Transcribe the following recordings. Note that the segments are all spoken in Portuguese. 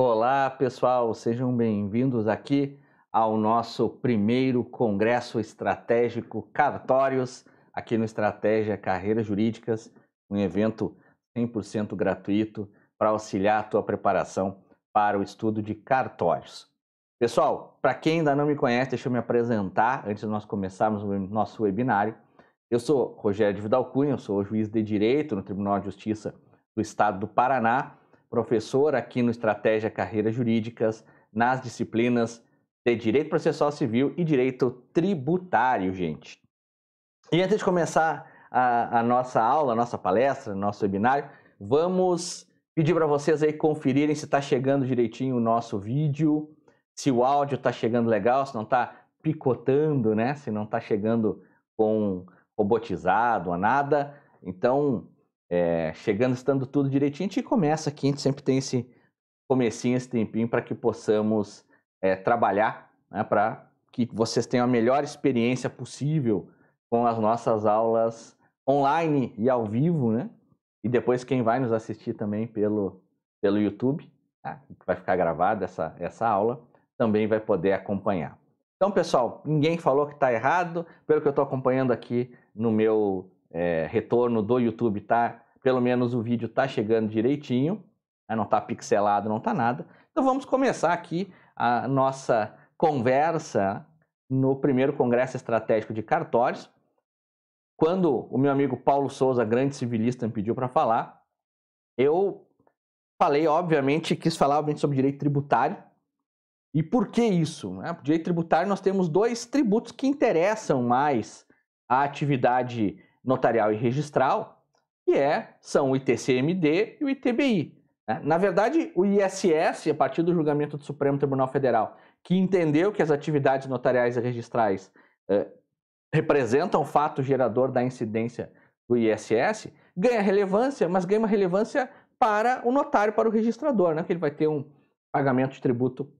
Olá, pessoal, sejam bem-vindos aqui ao nosso primeiro Congresso Estratégico Cartórios, aqui no Estratégia Carreiras Jurídicas, um evento 100% gratuito para auxiliar a tua preparação para o estudo de cartórios. Pessoal, para quem ainda não me conhece, deixa eu me apresentar antes de nós começarmos o nosso webinário. Eu sou Rogério de Vidal Cunha, eu sou juiz de direito no Tribunal de Justiça do Estado do Paraná professor aqui no Estratégia Carreiras Jurídicas, nas disciplinas de Direito Processual Civil e Direito Tributário, gente. E antes de começar a, a nossa aula, a nossa palestra, nosso webinar, vamos pedir para vocês aí conferirem se está chegando direitinho o nosso vídeo, se o áudio está chegando legal, se não está picotando, né? Se não está chegando com robotizado ou nada. Então, é, chegando, estando tudo direitinho, a gente começa aqui, a gente sempre tem esse comecinho, esse tempinho para que possamos é, trabalhar, né, para que vocês tenham a melhor experiência possível com as nossas aulas online e ao vivo, né? E depois quem vai nos assistir também pelo, pelo YouTube, tá? vai ficar gravada essa, essa aula, também vai poder acompanhar. Então, pessoal, ninguém falou que está errado, pelo que eu estou acompanhando aqui no meu é, retorno do YouTube tá, pelo menos o vídeo tá chegando direitinho, né, não tá pixelado, não tá nada. Então vamos começar aqui a nossa conversa no primeiro Congresso Estratégico de Cartórios. Quando o meu amigo Paulo Souza, grande civilista, me pediu para falar, eu falei, obviamente, quis falar obviamente, sobre direito tributário. E por que isso? Né? Direito tributário, nós temos dois tributos que interessam mais a atividade notarial e registral, que é, são o ITCMD e o ITBI. Né? Na verdade, o ISS, a partir do julgamento do Supremo Tribunal Federal, que entendeu que as atividades notariais e registrais eh, representam o fato gerador da incidência do ISS, ganha relevância, mas ganha uma relevância para o notário, para o registrador, né? que ele vai ter um pagamento de tributo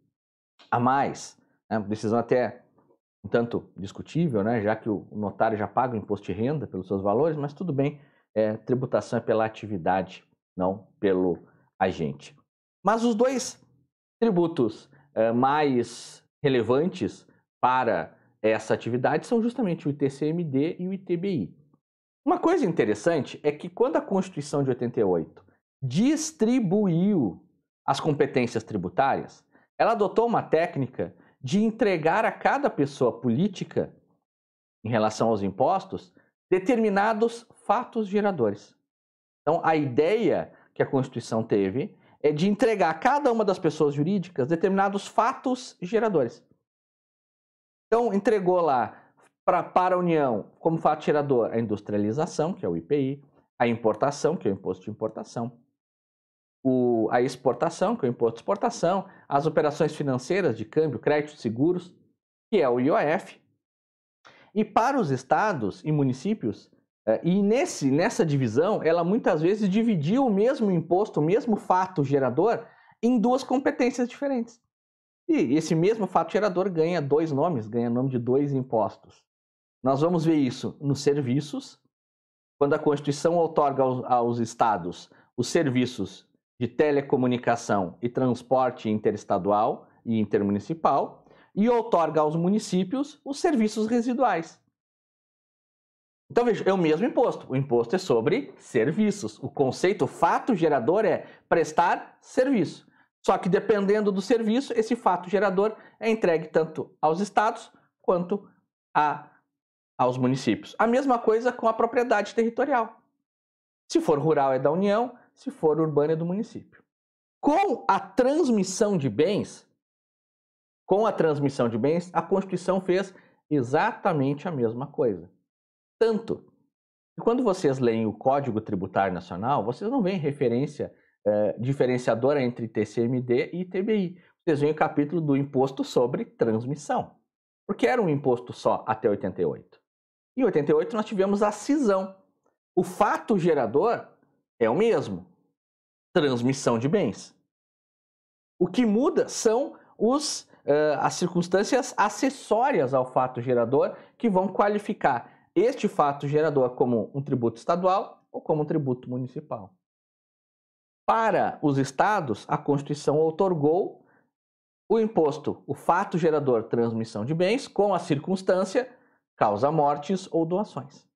a mais. Né? Decisão até um tanto discutível, né, já que o notário já paga o imposto de renda pelos seus valores, mas tudo bem, é, tributação é pela atividade, não pelo agente. Mas os dois tributos é, mais relevantes para essa atividade são justamente o ITCMD e o ITBI. Uma coisa interessante é que quando a Constituição de 88 distribuiu as competências tributárias, ela adotou uma técnica de entregar a cada pessoa política, em relação aos impostos, determinados fatos geradores. Então, a ideia que a Constituição teve é de entregar a cada uma das pessoas jurídicas determinados fatos geradores. Então, entregou lá pra, para a União, como fato gerador, a industrialização, que é o IPI, a importação, que é o imposto de importação, o, a exportação, que é o imposto de exportação, as operações financeiras de câmbio, créditos, seguros, que é o IOF. E para os estados e municípios, é, e nesse, nessa divisão, ela muitas vezes dividiu o mesmo imposto, o mesmo fato gerador, em duas competências diferentes. E esse mesmo fato gerador ganha dois nomes, ganha nome de dois impostos. Nós vamos ver isso nos serviços, quando a Constituição outorga aos, aos estados os serviços de telecomunicação e transporte interestadual e intermunicipal e outorga aos municípios os serviços residuais. Então veja, é o mesmo imposto. O imposto é sobre serviços. O conceito, o fato gerador é prestar serviço. Só que dependendo do serviço, esse fato gerador é entregue tanto aos estados quanto a, aos municípios. A mesma coisa com a propriedade territorial. Se for rural é da União, se for urbana é do município. Com a transmissão de bens, com a transmissão de bens, a Constituição fez exatamente a mesma coisa. Tanto que quando vocês leem o Código Tributário Nacional, vocês não veem referência eh, diferenciadora entre TCMD e TBI. Vocês veem o capítulo do imposto sobre transmissão, porque era um imposto só até 88. Em 88 nós tivemos a cisão. O fato gerador é o mesmo: transmissão de bens. O que muda são os, uh, as circunstâncias acessórias ao fato gerador que vão qualificar este fato gerador como um tributo estadual ou como um tributo municipal. Para os estados, a Constituição outorgou o imposto, o fato gerador transmissão de bens, com a circunstância causa mortes ou doações.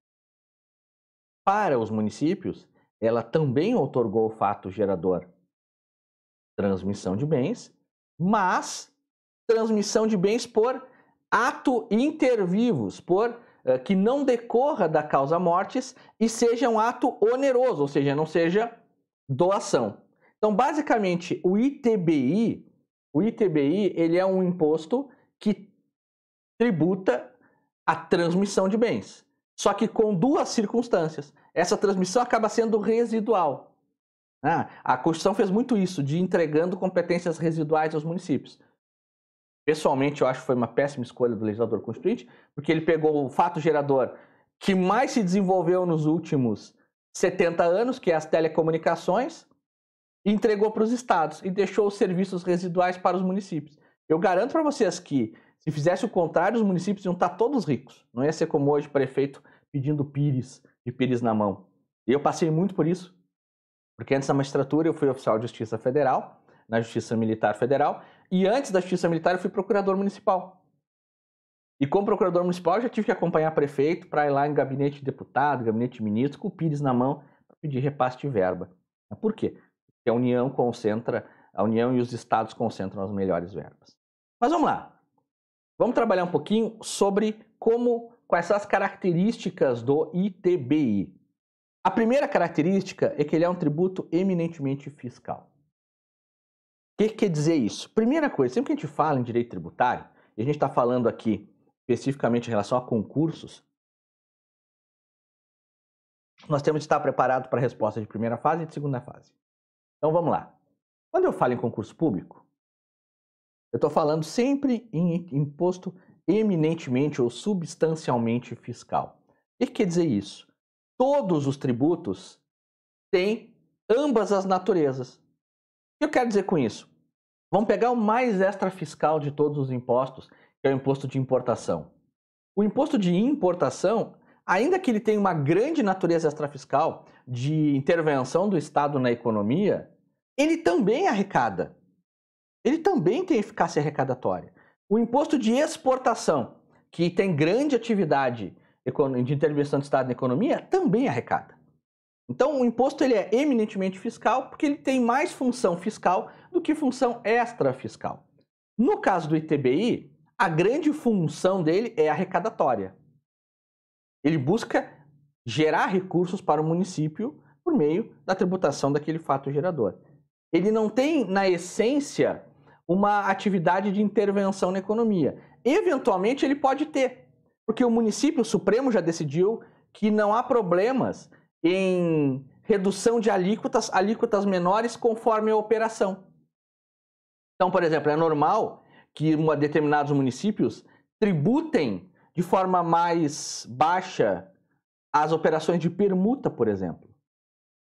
Para os municípios, ela também otorgou o fato gerador transmissão de bens, mas transmissão de bens por ato vivos por eh, que não decorra da causa mortes e seja um ato oneroso, ou seja, não seja doação. Então, basicamente, o ITBI, o ITBI, ele é um imposto que tributa a transmissão de bens. Só que com duas circunstâncias. Essa transmissão acaba sendo residual. Né? A Constituição fez muito isso, de entregando competências residuais aos municípios. Pessoalmente, eu acho que foi uma péssima escolha do legislador constituinte, porque ele pegou o fato gerador que mais se desenvolveu nos últimos 70 anos, que é as telecomunicações, e entregou para os estados e deixou os serviços residuais para os municípios. Eu garanto para vocês que se fizesse o contrário, os municípios iam estar tá todos ricos. Não ia ser como hoje prefeito pedindo pires e pires na mão. E eu passei muito por isso, porque antes da magistratura eu fui oficial de Justiça Federal, na Justiça Militar Federal, e antes da Justiça Militar eu fui procurador municipal. E como procurador municipal, eu já tive que acompanhar prefeito para ir lá em gabinete de deputado, gabinete de ministro, com o Pires na mão, para pedir repasse de verba. Por quê? Porque a União concentra, a União e os estados concentram as melhores verbas. Mas vamos lá. Vamos trabalhar um pouquinho sobre como, quais são as características do ITBI. A primeira característica é que ele é um tributo eminentemente fiscal. O que quer dizer isso? Primeira coisa, sempre que a gente fala em direito tributário, e a gente está falando aqui especificamente em relação a concursos, nós temos de estar preparado para a resposta de primeira fase e de segunda fase. Então vamos lá. Quando eu falo em concurso público, eu estou falando sempre em imposto eminentemente ou substancialmente fiscal. O que quer dizer isso? Todos os tributos têm ambas as naturezas. O que eu quero dizer com isso? Vamos pegar o mais extra fiscal de todos os impostos, que é o imposto de importação. O imposto de importação, ainda que ele tenha uma grande natureza extrafiscal de intervenção do Estado na economia, ele também arrecada ele também tem eficácia arrecadatória. O imposto de exportação, que tem grande atividade de intervenção do Estado na economia, também arrecada. Então, o imposto ele é eminentemente fiscal porque ele tem mais função fiscal do que função extrafiscal. No caso do ITBI, a grande função dele é arrecadatória. Ele busca gerar recursos para o município por meio da tributação daquele fato gerador. Ele não tem, na essência, uma atividade de intervenção na economia. Eventualmente ele pode ter, porque o município o Supremo já decidiu que não há problemas em redução de alíquotas, alíquotas menores conforme a operação. Então, por exemplo, é normal que determinados municípios tributem de forma mais baixa as operações de permuta, por exemplo.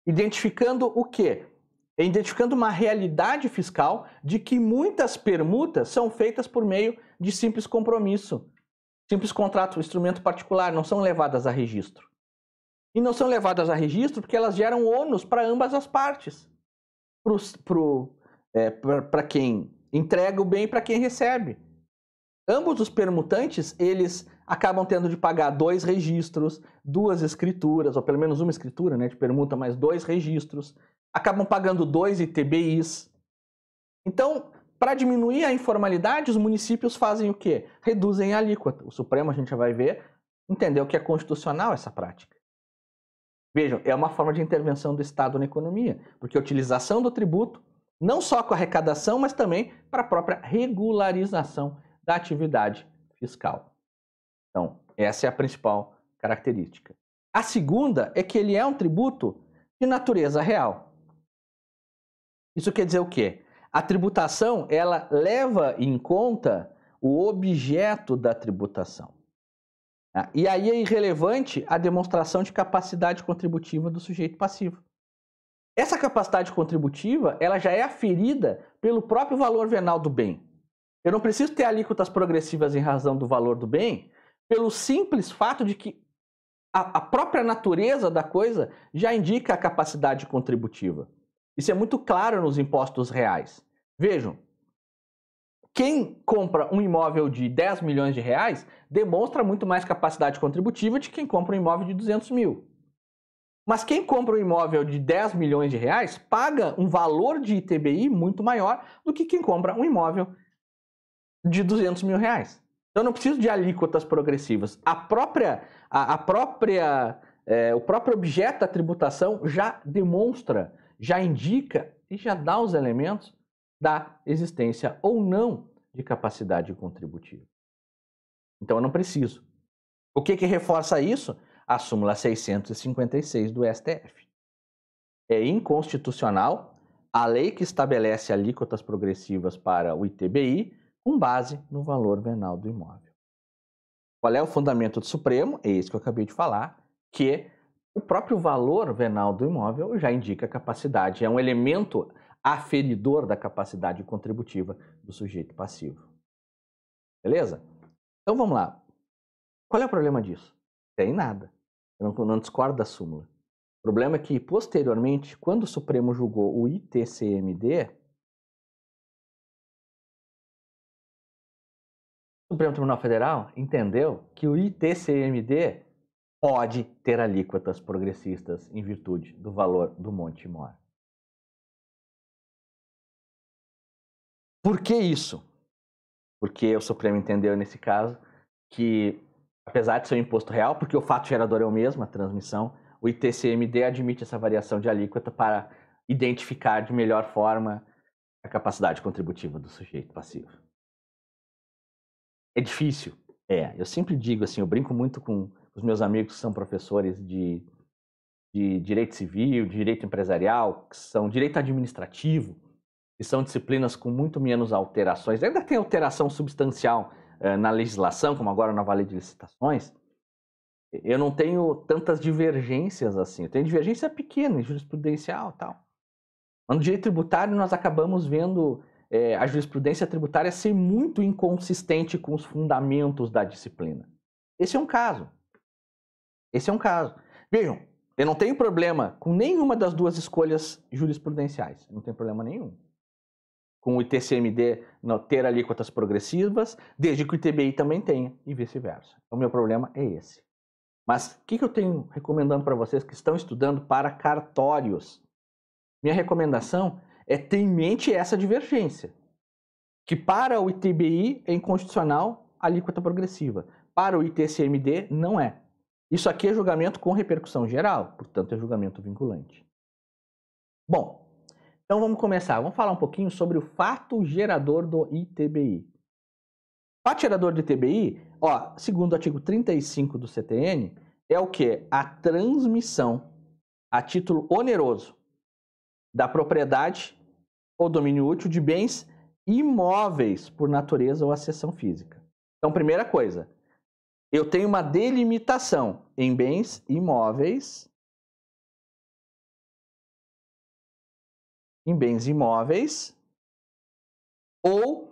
Identificando o quê? É identificando uma realidade fiscal de que muitas permutas são feitas por meio de simples compromisso, simples contrato, instrumento particular, não são levadas a registro. E não são levadas a registro porque elas geram ônus para ambas as partes. Para é, quem entrega o bem e para quem recebe. Ambos os permutantes, eles acabam tendo de pagar dois registros, duas escrituras, ou pelo menos uma escritura né, de permuta, mais dois registros acabam pagando dois ITBIs. Então, para diminuir a informalidade, os municípios fazem o quê? Reduzem a alíquota. O Supremo, a gente já vai ver, entendeu que é constitucional essa prática. Vejam, é uma forma de intervenção do Estado na economia, porque a utilização do tributo, não só com a arrecadação, mas também para a própria regularização da atividade fiscal. Então, essa é a principal característica. A segunda é que ele é um tributo de natureza real. Isso quer dizer o quê? A tributação, ela leva em conta o objeto da tributação. Ah, e aí é irrelevante a demonstração de capacidade contributiva do sujeito passivo. Essa capacidade contributiva, ela já é aferida pelo próprio valor venal do bem. Eu não preciso ter alíquotas progressivas em razão do valor do bem, pelo simples fato de que a, a própria natureza da coisa já indica a capacidade contributiva. Isso é muito claro nos impostos reais. Vejam, quem compra um imóvel de 10 milhões de reais demonstra muito mais capacidade contributiva de quem compra um imóvel de 200 mil. Mas quem compra um imóvel de 10 milhões de reais paga um valor de ITBI muito maior do que quem compra um imóvel de 200 mil reais. Então não preciso de alíquotas progressivas. A própria, a, a própria, é, o próprio objeto da tributação já demonstra já indica e já dá os elementos da existência ou não de capacidade contributiva. Então eu não preciso. O que, que reforça isso? A súmula 656 do STF. É inconstitucional a lei que estabelece alíquotas progressivas para o ITBI com base no valor venal do imóvel. Qual é o fundamento do Supremo? É isso que eu acabei de falar, que o próprio valor venal do imóvel já indica a capacidade, é um elemento aferidor da capacidade contributiva do sujeito passivo. Beleza? Então vamos lá. Qual é o problema disso? Tem nada. Eu não, não discordo da súmula. O problema é que, posteriormente, quando o Supremo julgou o ITCMD, o Supremo Tribunal Federal entendeu que o ITCMD pode ter alíquotas progressistas em virtude do valor do Monte Mor. Por que isso? Porque o Supremo entendeu nesse caso que, apesar de ser um imposto real, porque o fato gerador é o mesmo, a transmissão, o ITCMD admite essa variação de alíquota para identificar de melhor forma a capacidade contributiva do sujeito passivo. É difícil? É. Eu sempre digo assim, eu brinco muito com os meus amigos que são professores de, de direito civil, direito empresarial, que são direito administrativo, que são disciplinas com muito menos alterações. Ainda tem alteração substancial eh, na legislação, como agora na Vale de Licitações. Eu não tenho tantas divergências assim. Eu tenho divergência pequena, jurisprudencial tal. Mas no direito tributário, nós acabamos vendo eh, a jurisprudência tributária ser muito inconsistente com os fundamentos da disciplina. Esse é um caso. Esse é um caso. Vejam, eu não tenho problema com nenhuma das duas escolhas jurisprudenciais. não tem problema nenhum. Com o ITCMD não ter alíquotas progressivas, desde que o ITBI também tenha, e vice-versa. O meu problema é esse. Mas o que, que eu tenho recomendando para vocês que estão estudando para cartórios? Minha recomendação é ter em mente essa divergência. Que para o ITBI é inconstitucional a alíquota progressiva. Para o ITCMD não é. Isso aqui é julgamento com repercussão geral, portanto é julgamento vinculante. Bom, então vamos começar. Vamos falar um pouquinho sobre o fato gerador do ITBI. Fato gerador do ITBI, ó, segundo o artigo 35 do CTN, é o que? A transmissão a título oneroso da propriedade ou domínio útil de bens imóveis por natureza ou acessão física. Então, primeira coisa, eu tenho uma delimitação em bens imóveis. Em bens imóveis ou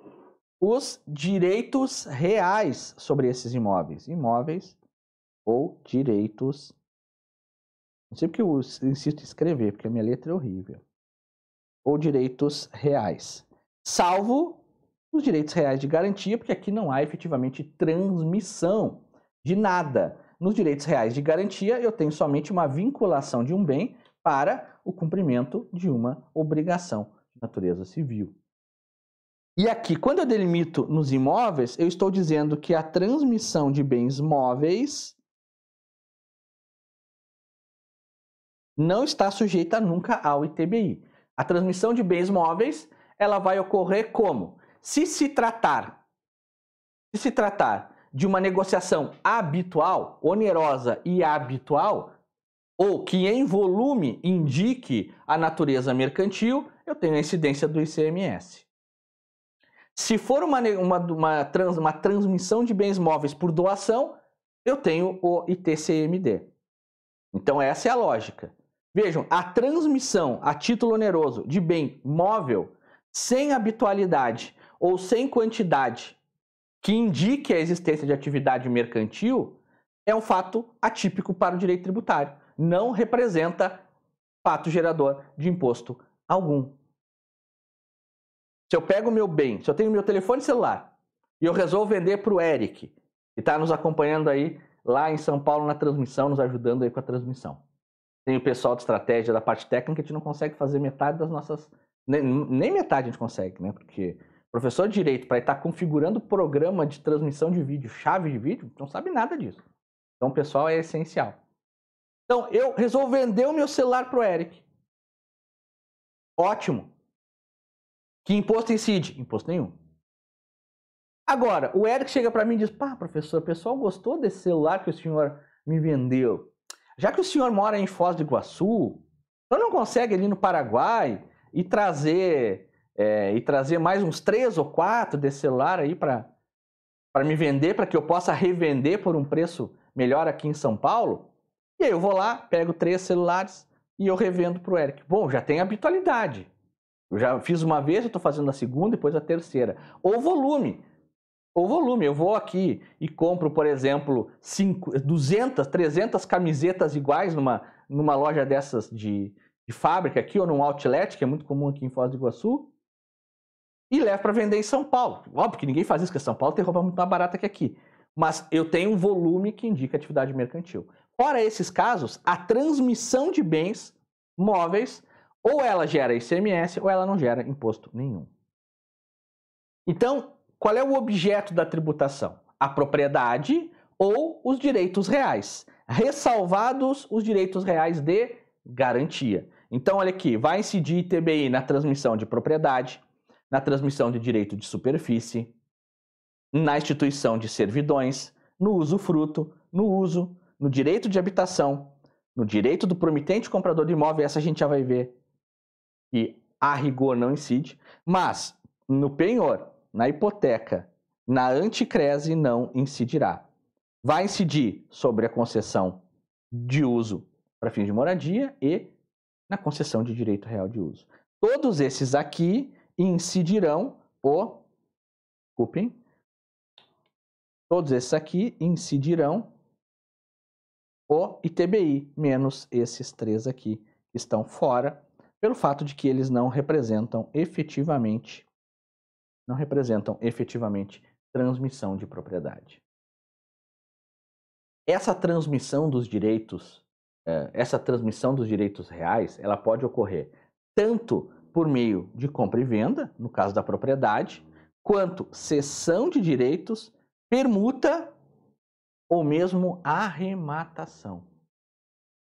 os direitos reais sobre esses imóveis. Imóveis ou direitos. Não sei porque eu insisto em escrever, porque a minha letra é horrível. Ou direitos reais. Salvo os direitos reais de garantia, porque aqui não há efetivamente transmissão de nada. Nos direitos reais de garantia, eu tenho somente uma vinculação de um bem para o cumprimento de uma obrigação de natureza civil. E aqui, quando eu delimito nos imóveis, eu estou dizendo que a transmissão de bens móveis não está sujeita nunca ao ITBI. A transmissão de bens móveis, ela vai ocorrer como? Se se tratar se se tratar de uma negociação habitual, onerosa e habitual, ou que em volume indique a natureza mercantil, eu tenho a incidência do ICMS. Se for uma, uma, uma, trans, uma transmissão de bens móveis por doação, eu tenho o ITCMD. Então, essa é a lógica. Vejam, a transmissão a título oneroso de bem móvel sem habitualidade ou sem quantidade que indique a existência de atividade mercantil é um fato atípico para o direito tributário. Não representa fato gerador de imposto algum. Se eu pego o meu bem, se eu tenho meu telefone celular e eu resolvo vender para o Eric, que está nos acompanhando aí lá em São Paulo na transmissão, nos ajudando aí com a transmissão. Tem o pessoal de estratégia da parte técnica, a gente não consegue fazer metade das nossas. Nem, nem metade a gente consegue, né? Porque Professor de direito para estar configurando o programa de transmissão de vídeo, chave de vídeo, não sabe nada disso. Então, pessoal, é essencial. Então, eu resolvo vender o meu celular pro Eric. Ótimo. Que imposto incide? Imposto nenhum. Agora, o Eric chega para mim e diz: "Pá, professor, o pessoal gostou desse celular que o senhor me vendeu. Já que o senhor mora em Foz do Iguaçu, o senhor não consegue ali no Paraguai e trazer é, e trazer mais uns três ou quatro desse celular aí para me vender, para que eu possa revender por um preço melhor aqui em São Paulo. E aí eu vou lá, pego três celulares e eu revendo para o Eric. Bom, já tem habitualidade. Eu já fiz uma vez, eu estou fazendo a segunda, depois a terceira. Ou volume. Ou volume. Eu vou aqui e compro, por exemplo, cinco, 200, 300 camisetas iguais numa, numa loja dessas de, de fábrica aqui ou num outlet, que é muito comum aqui em Foz do Iguaçu e levo para vender em São Paulo. Óbvio que ninguém faz isso, porque São Paulo tem roupa muito mais barata que aqui. Mas eu tenho um volume que indica atividade mercantil. Fora esses casos, a transmissão de bens móveis, ou ela gera ICMS, ou ela não gera imposto nenhum. Então, qual é o objeto da tributação? A propriedade ou os direitos reais. Ressalvados os direitos reais de garantia. Então, olha aqui, vai incidir ITBI na transmissão de propriedade, na transmissão de direito de superfície, na instituição de servidões, no usufruto, no uso, no direito de habitação, no direito do promitente comprador de imóvel, essa a gente já vai ver que a rigor não incide, mas no penhor, na hipoteca, na anticrese não incidirá. Vai incidir sobre a concessão de uso para fins de moradia e na concessão de direito real de uso. Todos esses aqui incidirão o. Desculpem. Todos esses aqui incidirão o ITBI, menos esses três aqui que estão fora, pelo fato de que eles não representam efetivamente não representam efetivamente transmissão de propriedade. Essa transmissão dos direitos, eh, essa transmissão dos direitos reais, ela pode ocorrer tanto por meio de compra e venda, no caso da propriedade, quanto cessão de direitos, permuta ou mesmo arrematação.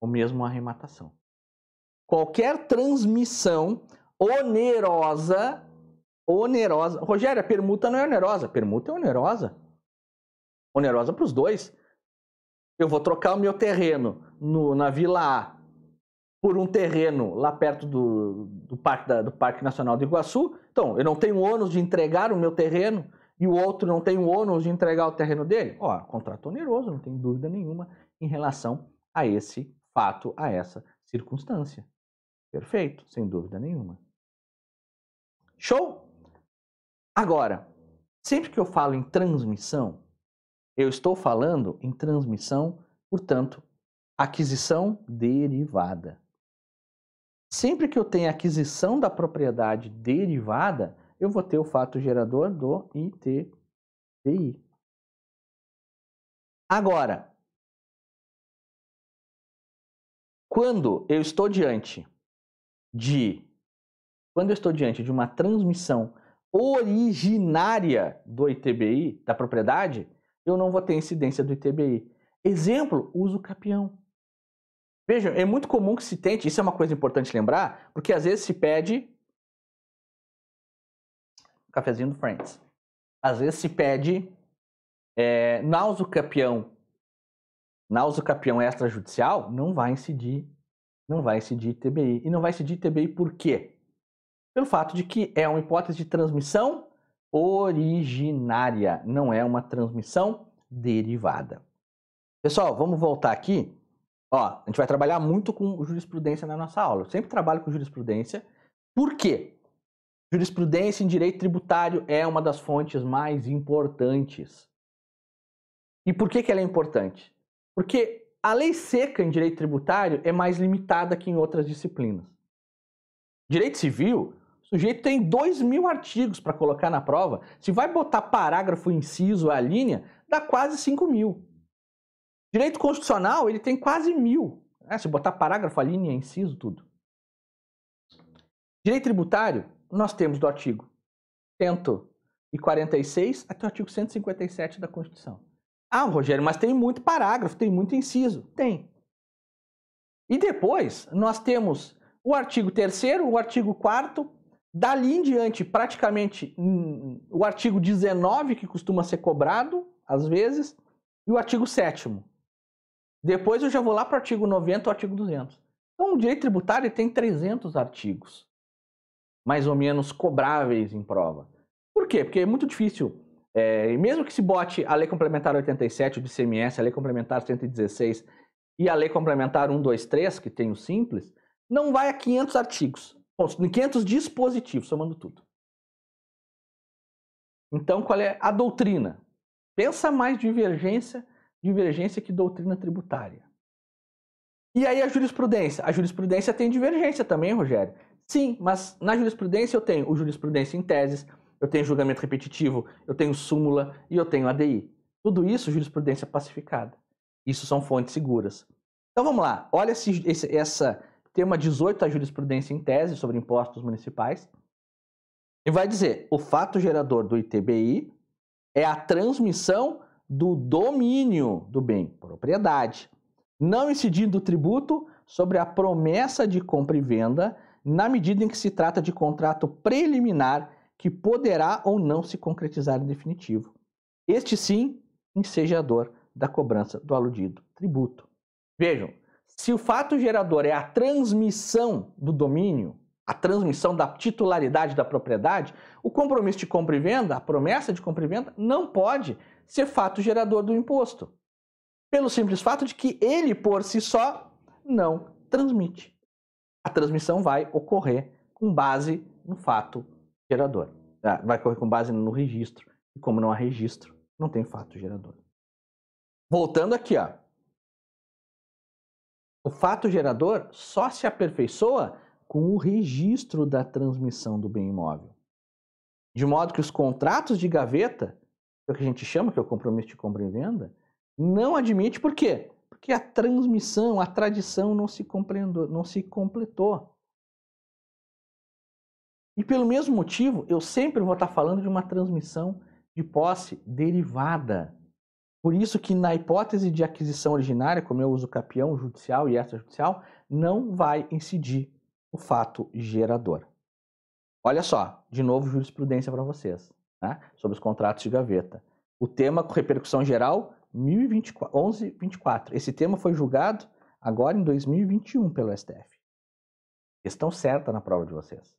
Ou mesmo arrematação. Qualquer transmissão onerosa, onerosa. Rogério, a permuta não é onerosa. permuta é onerosa. Onerosa para os dois. Eu vou trocar o meu terreno no, na Vila A por um terreno lá perto do, do, parque, da, do Parque Nacional do Iguaçu. Então, eu não tenho ônus de entregar o meu terreno e o outro não tem o ônus de entregar o terreno dele. Ó, contrato oneroso, não tem dúvida nenhuma em relação a esse fato, a essa circunstância. Perfeito, sem dúvida nenhuma. Show? Agora, sempre que eu falo em transmissão, eu estou falando em transmissão, portanto, aquisição derivada. Sempre que eu tenho aquisição da propriedade derivada, eu vou ter o fato gerador do ITBI. Agora, quando eu estou diante de quando eu estou diante de uma transmissão originária do ITBI, da propriedade, eu não vou ter incidência do ITBI. Exemplo, uso capião. Vejam, é muito comum que se tente, isso é uma coisa importante lembrar, porque às vezes se pede. Cafezinho do Friends. Às vezes se pede é, campeão Nausocapião extrajudicial não vai incidir. Não vai incidir TBI. E não vai incidir TBI por quê? Pelo fato de que é uma hipótese de transmissão originária, não é uma transmissão derivada. Pessoal, vamos voltar aqui Ó, a gente vai trabalhar muito com jurisprudência na nossa aula. Eu sempre trabalho com jurisprudência. Por quê? Jurisprudência em direito tributário é uma das fontes mais importantes. E por que, que ela é importante? Porque a lei seca em direito tributário é mais limitada que em outras disciplinas. Direito civil, o sujeito tem dois mil artigos para colocar na prova. Se vai botar parágrafo, inciso, a linha, dá quase cinco mil. Direito constitucional, ele tem quase mil. Né? Se botar parágrafo, alínea, linha, inciso, tudo. Direito tributário, nós temos do artigo 146 até o artigo 157 da Constituição. Ah, Rogério, mas tem muito parágrafo, tem muito inciso. Tem. E depois, nós temos o artigo 3 o artigo 4 dali em diante, praticamente hum, o artigo 19, que costuma ser cobrado, às vezes, e o artigo 7 depois eu já vou lá para o artigo 90 ou artigo 200. Então, o direito tributário tem 300 artigos, mais ou menos cobráveis em prova. Por quê? Porque é muito difícil. É, mesmo que se bote a Lei Complementar 87 o ICMS, a Lei Complementar 116 e a Lei Complementar 123, que tem o simples, não vai a 500 artigos. Bom, 500 dispositivos, somando tudo. Então, qual é a doutrina? Pensa mais divergência divergência que doutrina tributária. E aí a jurisprudência? A jurisprudência tem divergência também, Rogério. Sim, mas na jurisprudência eu tenho o jurisprudência em teses, eu tenho julgamento repetitivo, eu tenho súmula e eu tenho ADI. Tudo isso jurisprudência pacificada. Isso são fontes seguras. Então vamos lá. Olha esse, esse essa tema 18 da jurisprudência em tese sobre impostos municipais. E vai dizer: o fato gerador do ITBI é a transmissão do domínio do bem, propriedade, não incidindo o tributo sobre a promessa de compra e venda, na medida em que se trata de contrato preliminar que poderá ou não se concretizar em definitivo. Este sim, ensejador da cobrança do aludido tributo. Vejam, se o fato gerador é a transmissão do domínio, a transmissão da titularidade da propriedade, o compromisso de compra e venda, a promessa de compra e venda, não pode ser fato gerador do imposto. Pelo simples fato de que ele, por si só, não transmite. A transmissão vai ocorrer com base no fato gerador. Ah, vai ocorrer com base no registro. E como não há registro, não tem fato gerador. Voltando aqui, ó. O fato gerador só se aperfeiçoa com o registro da transmissão do bem imóvel. De modo que os contratos de gaveta é o que a gente chama, que é o compromisso de compra e venda, não admite por quê? Porque a transmissão, a tradição não se, não se completou. E pelo mesmo motivo, eu sempre vou estar falando de uma transmissão de posse derivada. Por isso que na hipótese de aquisição originária, como eu uso capião, judicial e extrajudicial, não vai incidir o fato gerador. Olha só, de novo jurisprudência para vocês né, sobre os contratos de gaveta. O tema com repercussão geral 1124. Esse tema foi julgado agora em 2021 pelo STF. Questão certa na prova de vocês.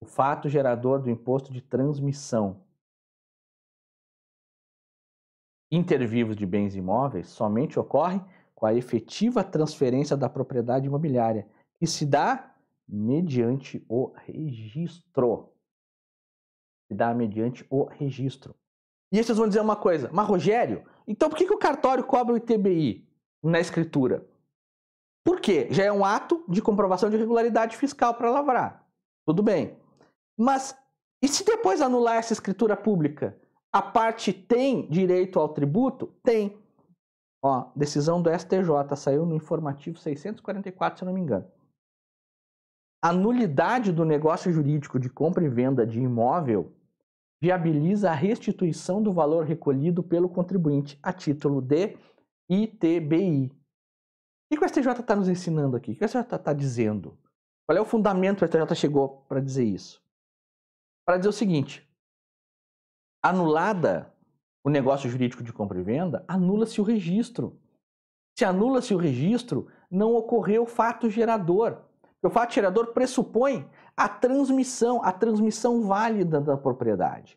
O fato gerador do imposto de transmissão intervivos de bens imóveis somente ocorre com a efetiva transferência da propriedade imobiliária, que se dá mediante o registro se dá mediante o registro. E vocês vão dizer uma coisa, mas Rogério, então por que, que o cartório cobra o ITBI na escritura? Por quê? Já é um ato de comprovação de regularidade fiscal para lavrar. Tudo bem. Mas e se depois anular essa escritura pública? A parte tem direito ao tributo? Tem. Ó, decisão do STJ saiu no informativo 644, se não me engano. A nulidade do negócio jurídico de compra e venda de imóvel viabiliza a restituição do valor recolhido pelo contribuinte a título de ITBI. E o que o STJ está nos ensinando aqui? O que o STJ está dizendo? Qual é o fundamento que o STJ chegou para dizer isso? Para dizer o seguinte: anulada o negócio jurídico de compra e venda, anula-se o registro. Se anula-se o registro, não ocorreu o fato gerador. O fato gerador pressupõe a transmissão, a transmissão válida da propriedade.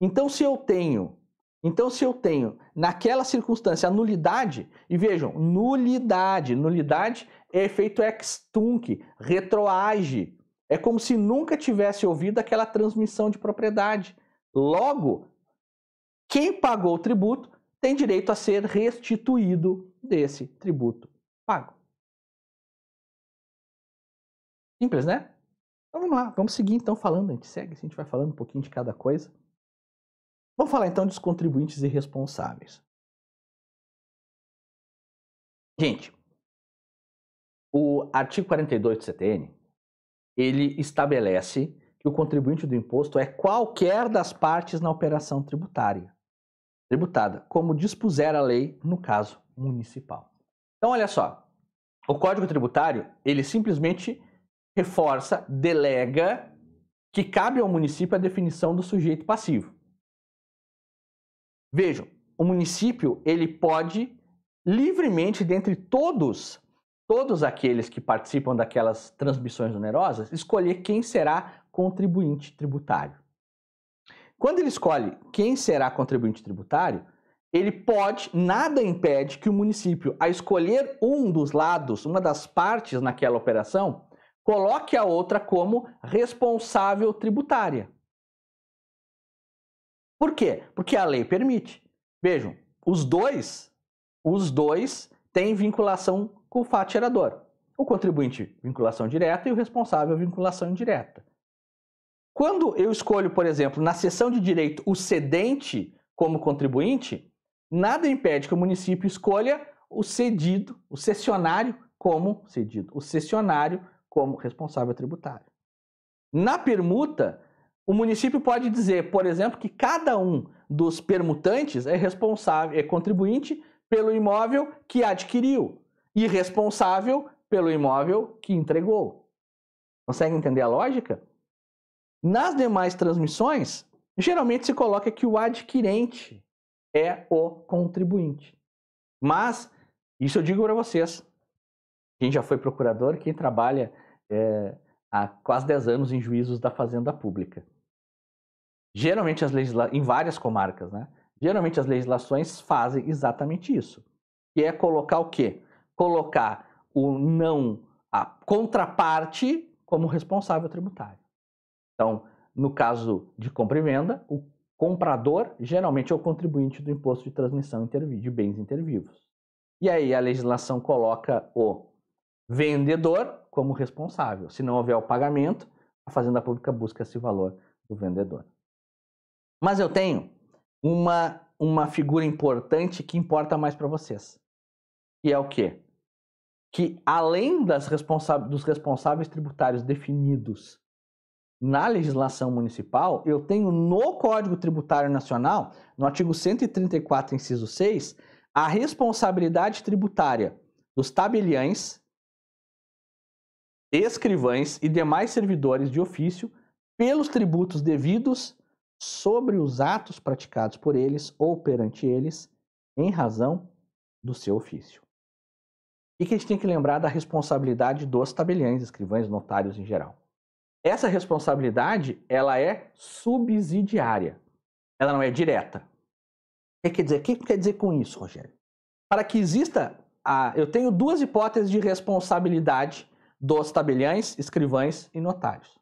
Então, se eu tenho, então se eu tenho naquela circunstância a nulidade, e vejam, nulidade, nulidade é efeito ex-tunc, retroage. É como se nunca tivesse ouvido aquela transmissão de propriedade. Logo, quem pagou o tributo tem direito a ser restituído desse tributo pago. Simples, né? vamos lá, vamos seguir então falando, a gente segue, a gente vai falando um pouquinho de cada coisa. Vamos falar então dos contribuintes irresponsáveis. Gente, o artigo 42 do CTN, ele estabelece que o contribuinte do imposto é qualquer das partes na operação tributária, tributada, como dispuser a lei no caso municipal. Então olha só, o Código Tributário, ele simplesmente reforça, delega que cabe ao município a definição do sujeito passivo. Vejam, o município ele pode livremente dentre todos todos aqueles que participam daquelas transmissões onerosas escolher quem será contribuinte tributário. Quando ele escolhe quem será contribuinte tributário, ele pode, nada impede que o município, a escolher um dos lados, uma das partes naquela operação, coloque a outra como responsável tributária. Por quê? Porque a lei permite. Vejam, os dois, os dois têm vinculação com o fato gerador. O contribuinte, vinculação direta, e o responsável, vinculação indireta. Quando eu escolho, por exemplo, na seção de direito, o cedente como contribuinte, nada impede que o município escolha o cedido, o cessionário como cedido, o cessionário como responsável tributário. Na permuta, o município pode dizer, por exemplo, que cada um dos permutantes é responsável, é contribuinte pelo imóvel que adquiriu e responsável pelo imóvel que entregou. Consegue entender a lógica? Nas demais transmissões, geralmente se coloca que o adquirente é o contribuinte. Mas isso eu digo para vocês. Quem já foi procurador, quem trabalha é, há quase 10 anos em juízos da Fazenda Pública. Geralmente as legisla... em várias comarcas, né? Geralmente as legislações fazem exatamente isso, que é colocar o quê? Colocar o não a contraparte como responsável tributário. Então, no caso de compra e venda, o comprador geralmente é o contribuinte do imposto de transmissão de bens intervivos. E aí a legislação coloca o vendedor como responsável. Se não houver o pagamento, a Fazenda Pública busca esse valor do vendedor. Mas eu tenho uma, uma figura importante que importa mais para vocês. E é o quê? Que além das responsa dos responsáveis tributários definidos na legislação municipal, eu tenho no Código Tributário Nacional, no artigo 134, inciso 6, a responsabilidade tributária dos tabeliães, escrivães e demais servidores de ofício pelos tributos devidos sobre os atos praticados por eles ou perante eles em razão do seu ofício. E que a gente tem que lembrar da responsabilidade dos tabeliães, escrivães, notários em geral. Essa responsabilidade, ela é subsidiária. Ela não é direta. O que quer dizer? O que quer dizer com isso, Rogério? Para que exista a, eu tenho duas hipóteses de responsabilidade dos tabeliães, escrivães e notários.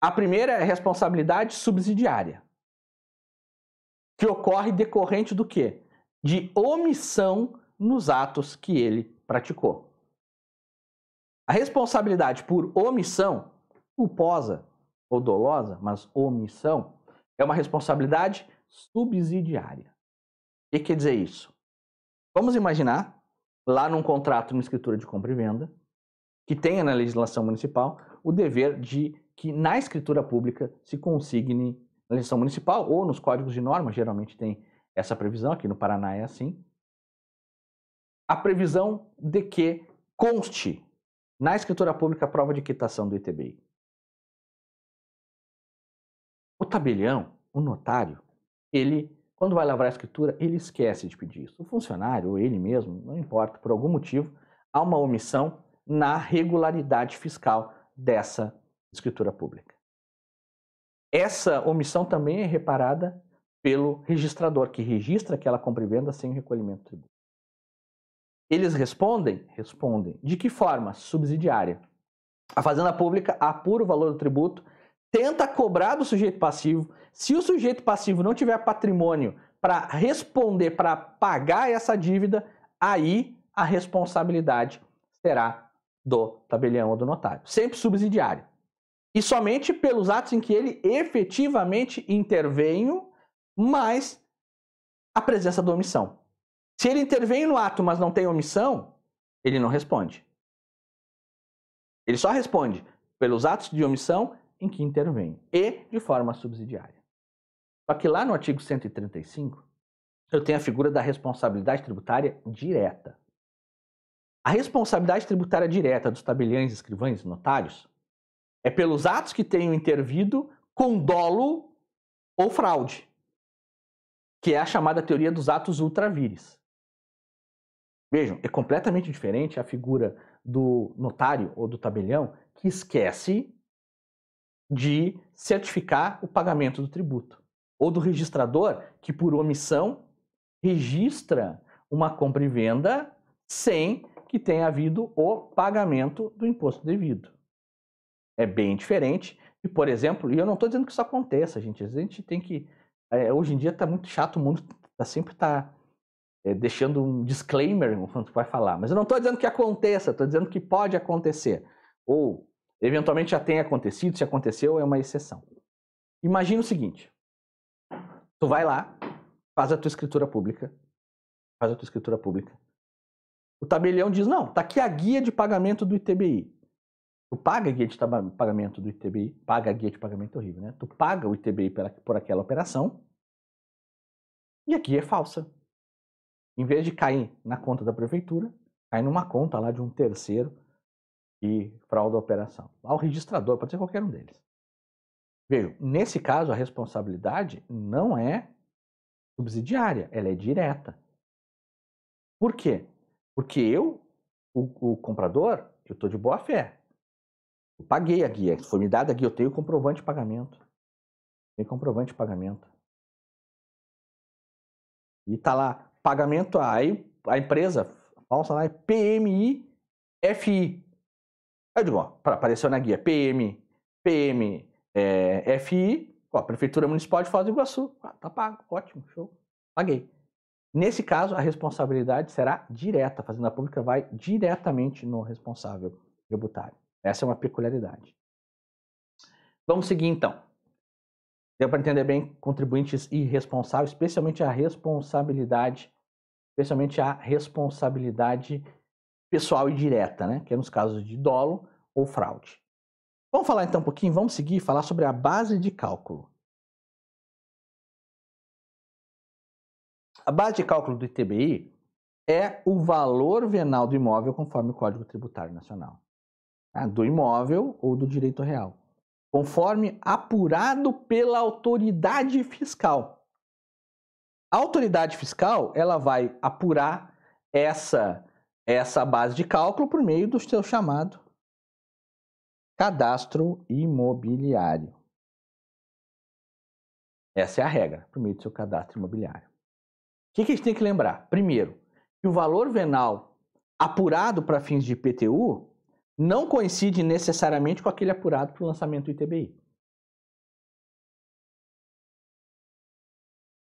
A primeira é a responsabilidade subsidiária, que ocorre decorrente do quê? De omissão nos atos que ele praticou. A responsabilidade por omissão, culposa ou dolosa, mas omissão, é uma responsabilidade subsidiária. O que quer dizer isso? Vamos imaginar, lá num contrato, numa escritura de compra e venda, que tenha na legislação municipal o dever de que na escritura pública se consigne na legislação municipal ou nos códigos de normas geralmente tem essa previsão, aqui no Paraná é assim, a previsão de que conste na escritura pública a prova de quitação do ITBI. O tabelião, o notário, ele, quando vai lavrar a escritura, ele esquece de pedir isso. O funcionário, ou ele mesmo, não importa, por algum motivo, há uma omissão na regularidade fiscal dessa escritura pública. Essa omissão também é reparada pelo registrador, que registra aquela compra e venda sem recolhimento do tributo. Eles respondem? Respondem. De que forma? Subsidiária. A Fazenda Pública apura o valor do tributo, tenta cobrar do sujeito passivo. Se o sujeito passivo não tiver patrimônio para responder, para pagar essa dívida, aí a responsabilidade será do tabelião ou do notário, sempre subsidiário. E somente pelos atos em que ele efetivamente interveio, mas a presença da omissão. Se ele intervém no ato, mas não tem omissão, ele não responde. Ele só responde pelos atos de omissão em que intervém e de forma subsidiária. Só que lá no artigo 135, eu tenho a figura da responsabilidade tributária direta. A responsabilidade tributária direta dos tabeliões, escrivães e notários é pelos atos que tenham intervido com dolo ou fraude, que é a chamada teoria dos atos ultravires. Vejam, é completamente diferente a figura do notário ou do tabelião que esquece de certificar o pagamento do tributo, ou do registrador que, por omissão, registra uma compra e venda sem que tenha havido o pagamento do imposto devido. É bem diferente de, por exemplo, e eu não estou dizendo que isso aconteça, gente. A gente tem que. É, hoje em dia está muito chato, o mundo tá, sempre está é, deixando um disclaimer enquanto vai falar. Mas eu não estou dizendo que aconteça, estou dizendo que pode acontecer. Ou, eventualmente, já tem acontecido, se aconteceu, é uma exceção. Imagina o seguinte: tu vai lá, faz a tua escritura pública, faz a tua escritura pública, o tabelião diz: não, está aqui a guia de pagamento do ITBI. Tu paga a guia de pagamento do ITBI, paga a guia de pagamento é horrível, né? Tu paga o ITBI por aquela operação e a guia é falsa. Em vez de cair na conta da prefeitura, cai numa conta lá de um terceiro e frauda a operação. Lá o registrador, pode ser qualquer um deles. Veja, nesse caso a responsabilidade não é subsidiária, ela é direta. Por quê? Porque eu, o, o comprador, eu estou de boa fé. Eu paguei a guia, foi me dada a guia, eu tenho comprovante de pagamento. Tem comprovante de pagamento. E está lá, pagamento, aí a empresa, falsa lá, é PMI FI. Eu digo, ó, apareceu na guia, PM, PM é, FI, ó, Prefeitura Municipal de Foz do Iguaçu. Ah, tá pago, ótimo, show. Paguei. Nesse caso, a responsabilidade será direta. A Fazenda Pública vai diretamente no responsável tributário. Essa é uma peculiaridade. Vamos seguir então. Deu para entender bem contribuintes irresponsáveis, especialmente a responsabilidade, especialmente a responsabilidade pessoal e direta, né? Que é nos casos de dolo ou fraude. Vamos falar então um pouquinho, vamos seguir falar sobre a base de cálculo. A base de cálculo do ITBI é o valor venal do imóvel conforme o Código Tributário Nacional, tá? do imóvel ou do direito real, conforme apurado pela autoridade fiscal. A autoridade fiscal ela vai apurar essa essa base de cálculo por meio do seu chamado cadastro imobiliário. Essa é a regra, por meio do seu cadastro imobiliário que, que a gente tem que lembrar? Primeiro, que o valor venal apurado para fins de IPTU não coincide necessariamente com aquele apurado para o lançamento do ITBI.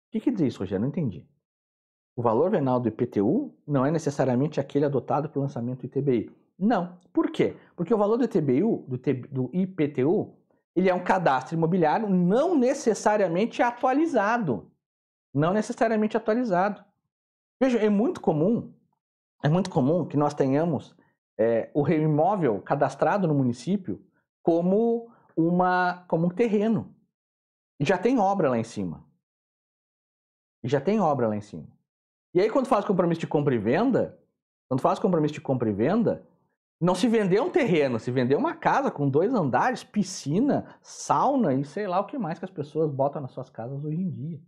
O que, que diz isso, Rogério? Não entendi. O valor venal do IPTU não é necessariamente aquele adotado para o lançamento do ITBI. Não. Por quê? Porque o valor do ITBU, do, do IPTU, ele é um cadastro imobiliário não necessariamente atualizado não necessariamente atualizado. Veja, é muito comum, é muito comum que nós tenhamos é, o imóvel cadastrado no município como uma como um terreno e já tem obra lá em cima, e já tem obra lá em cima. E aí quando faz compromisso de compra e venda, quando faz compromisso de compra e venda, não se vendeu um terreno, se vendeu uma casa com dois andares, piscina, sauna e sei lá o que mais que as pessoas botam nas suas casas hoje em dia.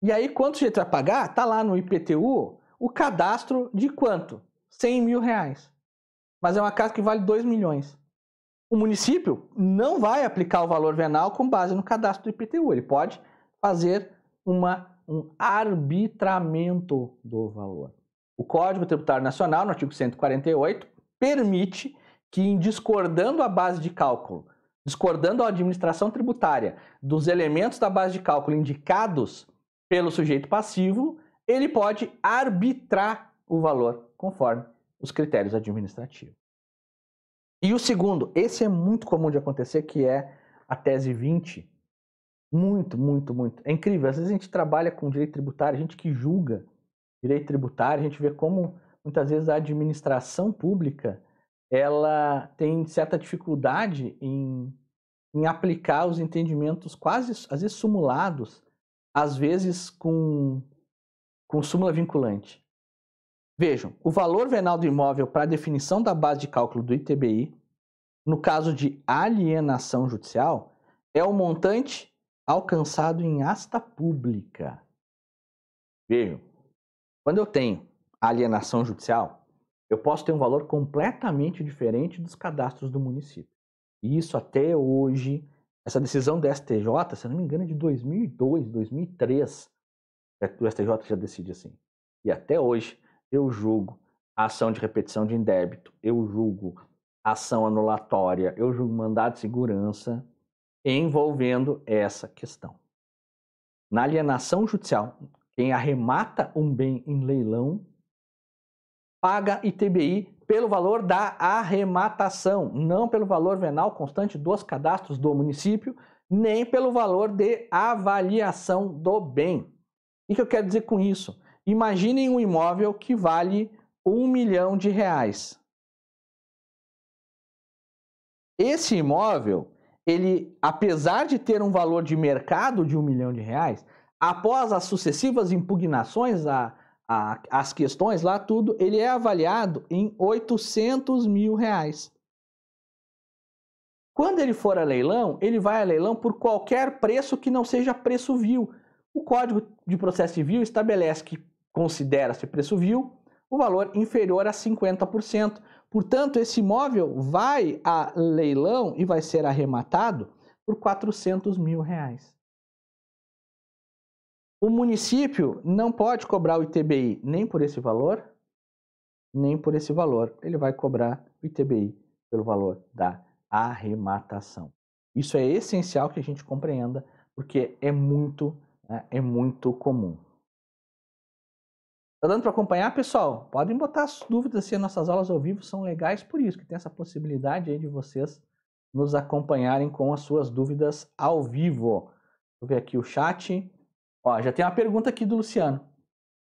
E aí, quanto jeito vai é pagar? Tá lá no IPTU o cadastro de quanto? 100 mil reais. Mas é uma casa que vale 2 milhões. O município não vai aplicar o valor venal com base no cadastro do IPTU. Ele pode fazer uma, um arbitramento do valor. O Código Tributário Nacional, no artigo 148, permite que, em discordando a base de cálculo, discordando a administração tributária dos elementos da base de cálculo indicados pelo sujeito passivo, ele pode arbitrar o valor conforme os critérios administrativos. E o segundo, esse é muito comum de acontecer, que é a tese 20. Muito, muito, muito. É incrível. Às vezes a gente trabalha com direito tributário, a gente que julga direito tributário, a gente vê como muitas vezes a administração pública ela tem certa dificuldade em, em aplicar os entendimentos quase, às vezes, simulados às vezes com, com súmula vinculante. Vejam, o valor venal do imóvel para definição da base de cálculo do ITBI, no caso de alienação judicial, é o montante alcançado em asta pública. Vejam, quando eu tenho alienação judicial, eu posso ter um valor completamente diferente dos cadastros do município. E isso até hoje essa decisão do STJ, se não me engano, é de 2002, 2003. É o STJ já decide assim. E até hoje, eu julgo a ação de repetição de indébito, eu julgo ação anulatória, eu julgo mandado de segurança envolvendo essa questão. Na alienação judicial, quem arremata um bem em leilão paga ITBI pelo valor da arrematação, não pelo valor venal constante dos cadastros do município, nem pelo valor de avaliação do bem. O que eu quero dizer com isso? Imaginem um imóvel que vale um milhão de reais. Esse imóvel, ele, apesar de ter um valor de mercado de um milhão de reais, após as sucessivas impugnações a a, as questões lá, tudo, ele é avaliado em 800 mil reais. Quando ele for a leilão, ele vai a leilão por qualquer preço que não seja preço vil. O Código de Processo Civil estabelece que considera-se preço vil o valor inferior a 50%. Portanto, esse imóvel vai a leilão e vai ser arrematado por 400 mil reais. O município não pode cobrar o ITBI nem por esse valor, nem por esse valor. Ele vai cobrar o ITBI pelo valor da arrematação. Isso é essencial que a gente compreenda, porque é muito, né, é muito comum. Tá dando para acompanhar, pessoal? Podem botar as dúvidas se nossas aulas ao vivo são legais por isso, que tem essa possibilidade aí de vocês nos acompanharem com as suas dúvidas ao vivo. Vou ver aqui o chat. Ó, já tem uma pergunta aqui do Luciano.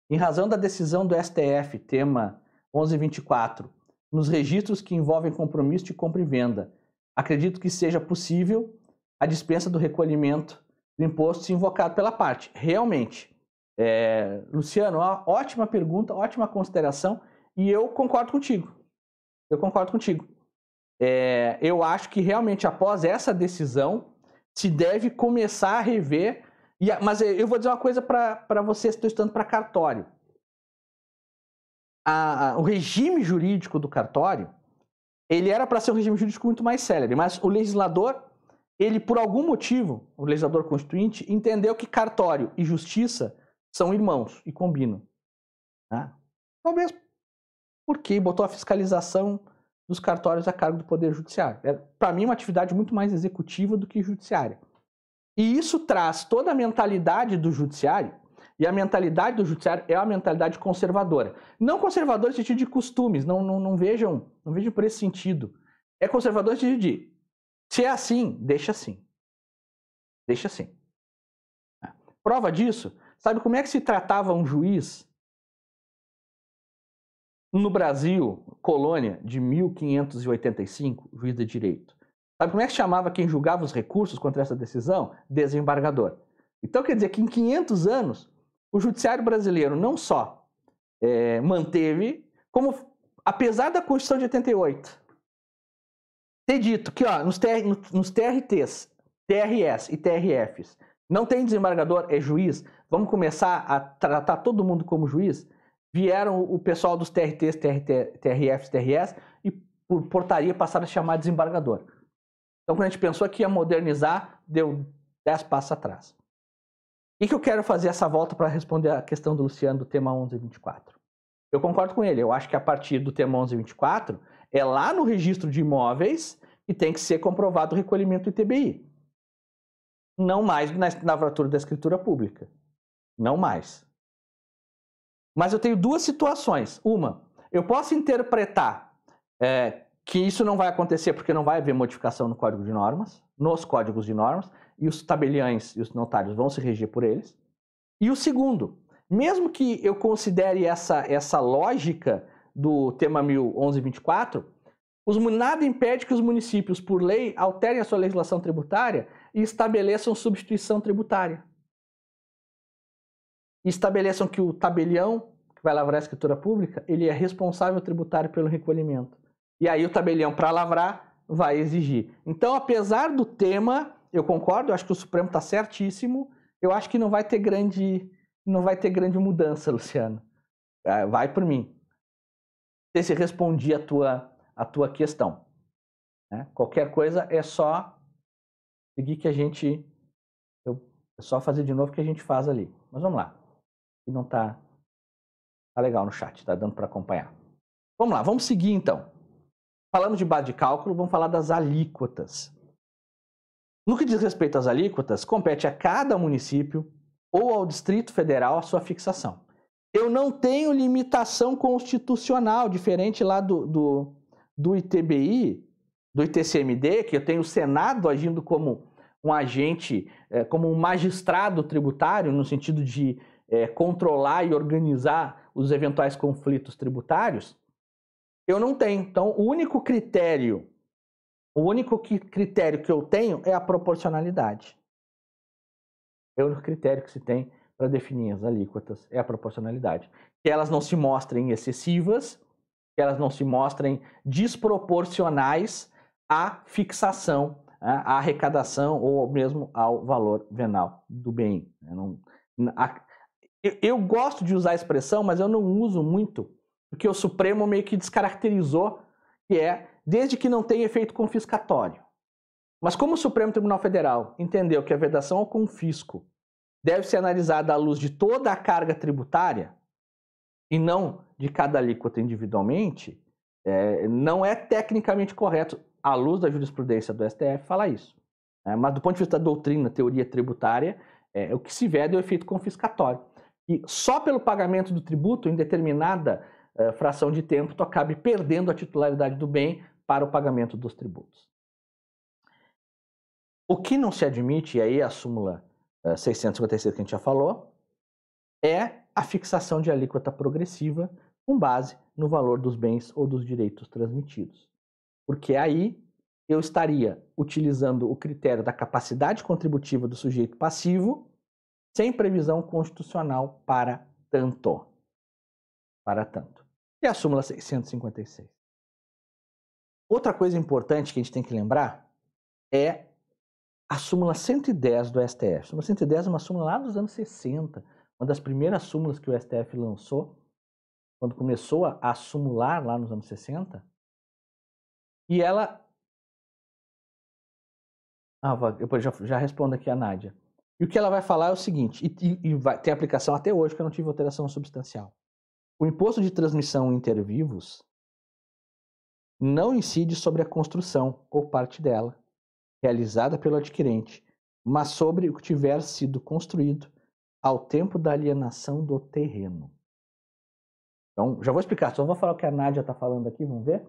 Em razão da decisão do STF, tema 1124, nos registros que envolvem compromisso de compra e venda, acredito que seja possível a dispensa do recolhimento do imposto se invocado pela parte. Realmente. É, Luciano, ótima pergunta, ótima consideração, e eu concordo contigo. Eu concordo contigo. É, eu acho que realmente após essa decisão se deve começar a rever e, mas eh, eu vou dizer uma coisa para vocês que estão estudando para cartório. A, a, o regime jurídico do cartório, ele era para ser um regime jurídico muito mais célebre, mas o legislador, ele por algum motivo, o legislador constituinte, entendeu que cartório e justiça são irmãos e combinam. Né? Talvez então, porque botou a fiscalização dos cartórios a cargo do Poder Judiciário. É, para mim, uma atividade muito mais executiva do que judiciária. E isso traz toda a mentalidade do judiciário, e a mentalidade do judiciário é uma mentalidade conservadora. Não conservadora no sentido de costumes, não, não, não vejam não vejam por esse sentido. É conservador no sentido de, se é assim, deixa assim. Deixa assim. É. Prova disso, sabe como é que se tratava um juiz no Brasil, colônia de 1585, juiz de direito? Sabe como é que chamava quem julgava os recursos contra essa decisão? Desembargador. Então quer dizer que em 500 anos, o judiciário brasileiro não só é, manteve, como apesar da Constituição de 88 ter dito que ó, nos, TR, nos TRTs, TRS e TRFs, não tem desembargador, é juiz, vamos começar a tratar todo mundo como juiz, vieram o pessoal dos TRTs, TRT, TRFs, TRS e por portaria passaram a chamar desembargador. Então, quando a gente pensou que ia modernizar, deu dez passos atrás. O que, eu quero fazer essa volta para responder a questão do Luciano do tema 1124? Eu concordo com ele. Eu acho que a partir do tema 1124, é lá no registro de imóveis que tem que ser comprovado o recolhimento do ITBI. Não mais na lavratura da escritura pública. Não mais. Mas eu tenho duas situações. Uma, eu posso interpretar é, que isso não vai acontecer porque não vai haver modificação no código de normas, nos códigos de normas, e os tabeliões e os notários vão se reger por eles. E o segundo, mesmo que eu considere essa, essa lógica do tema 1124, os, nada impede que os municípios, por lei, alterem a sua legislação tributária e estabeleçam substituição tributária. E estabeleçam que o tabelião, que vai lavrar a escritura pública, ele é responsável tributário pelo recolhimento. E aí o tabelião para lavrar vai exigir. Então, apesar do tema, eu concordo, eu acho que o Supremo está certíssimo. Eu acho que não vai ter grande, não vai ter grande mudança, Luciano. É, vai por mim. Não sei se respondi a tua, a tua questão. Né? Qualquer coisa é só seguir que a gente. Eu, é só fazer de novo que a gente faz ali. Mas vamos lá. E não está Tá legal no chat, tá dando para acompanhar. Vamos lá, vamos seguir então. Falamos de base de cálculo, vamos falar das alíquotas. No que diz respeito às alíquotas, compete a cada município ou ao Distrito Federal a sua fixação. Eu não tenho limitação constitucional, diferente lá do, do, do ITBI, do ITCMD, que eu tenho o Senado agindo como um agente, eh, como um magistrado tributário, no sentido de eh, controlar e organizar os eventuais conflitos tributários. Eu não tenho. Então, o único critério, o único que, critério que eu tenho é a proporcionalidade. É o único critério que se tem para definir as alíquotas, é a proporcionalidade. Que elas não se mostrem excessivas, que elas não se mostrem desproporcionais à fixação, né, à arrecadação ou mesmo ao valor venal do bem. Eu, não, eu gosto de usar a expressão, mas eu não uso muito o que o Supremo meio que descaracterizou, que é desde que não tenha efeito confiscatório. Mas como o Supremo Tribunal Federal entendeu que a vedação ao confisco deve ser analisada à luz de toda a carga tributária e não de cada alíquota individualmente, é, não é tecnicamente correto, à luz da jurisprudência do STF, falar isso. É, mas do ponto de vista da doutrina, teoria tributária, é, o que se vede é o efeito confiscatório. E só pelo pagamento do tributo em determinada é, fração de tempo, tu então acabe perdendo a titularidade do bem para o pagamento dos tributos. O que não se admite, e aí a súmula 656 é, que a gente já falou, é a fixação de alíquota progressiva com base no valor dos bens ou dos direitos transmitidos. Porque aí eu estaria utilizando o critério da capacidade contributiva do sujeito passivo, sem previsão constitucional para tanto. Para tanto que é a súmula 656. Outra coisa importante que a gente tem que lembrar é a súmula 110 do STF. A súmula 110 é uma súmula lá dos anos 60, uma das primeiras súmulas que o STF lançou, quando começou a, acumular sumular lá nos anos 60. E ela. Ah, eu já, já respondo aqui a Nádia. E o que ela vai falar é o seguinte, e, e vai, tem aplicação até hoje, que eu não tive alteração substancial. O imposto de transmissão inter vivos não incide sobre a construção ou parte dela realizada pelo adquirente, mas sobre o que tiver sido construído ao tempo da alienação do terreno. Então, já vou explicar, só vou falar o que a Nádia está falando aqui, vamos ver?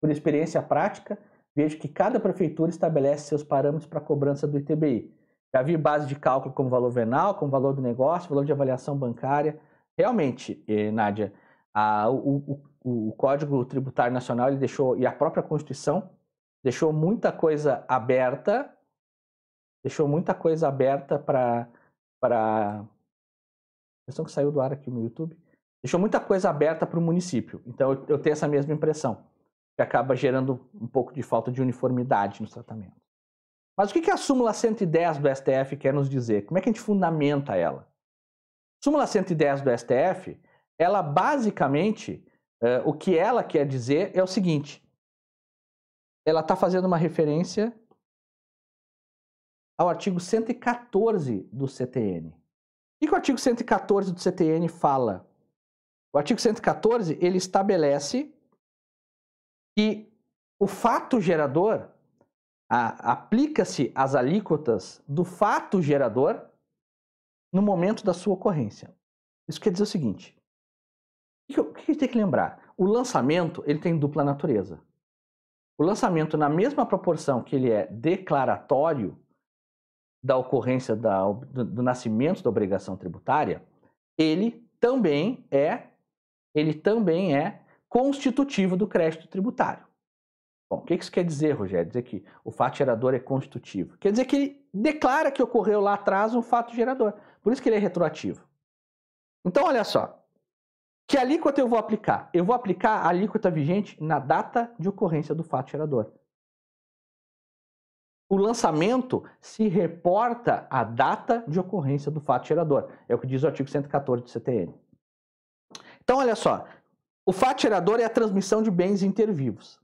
Por experiência prática, vejo que cada prefeitura estabelece seus parâmetros para a cobrança do ITBI. Já vi base de cálculo como valor venal, como valor do negócio, valor de avaliação bancária, realmente, eh, Nádia, a, o, o, o, Código Tributário Nacional ele deixou, e a própria Constituição, deixou muita coisa aberta, deixou muita coisa aberta para. Para. A questão que saiu do ar aqui no YouTube. Deixou muita coisa aberta para o município. Então, eu, eu tenho essa mesma impressão, que acaba gerando um pouco de falta de uniformidade nos tratamentos. Mas o que, que a súmula 110 do STF quer nos dizer? Como é que a gente fundamenta ela? súmula 110 do STF, ela basicamente, é, o que ela quer dizer é o seguinte: ela está fazendo uma referência ao artigo 114 do CTN. O que o artigo 114 do CTN fala? O artigo 114 ele estabelece que o fato gerador aplica-se às alíquotas do fato gerador no momento da sua ocorrência. Isso quer dizer o seguinte: o que a gente tem que lembrar? O lançamento ele tem dupla natureza. O lançamento, na mesma proporção que ele é declaratório da ocorrência da, do, do nascimento da obrigação tributária, ele também é ele também é constitutivo do crédito tributário. Bom, o que isso quer dizer, Rogério? Dizer que o fato gerador é constitutivo. Quer dizer que ele declara que ocorreu lá atrás um fato gerador. Por isso que ele é retroativo. Então, olha só. Que alíquota eu vou aplicar? Eu vou aplicar a alíquota vigente na data de ocorrência do fato gerador. O lançamento se reporta à data de ocorrência do fato gerador. É o que diz o artigo 114 do CTN. Então, olha só. O fato gerador é a transmissão de bens intervivos.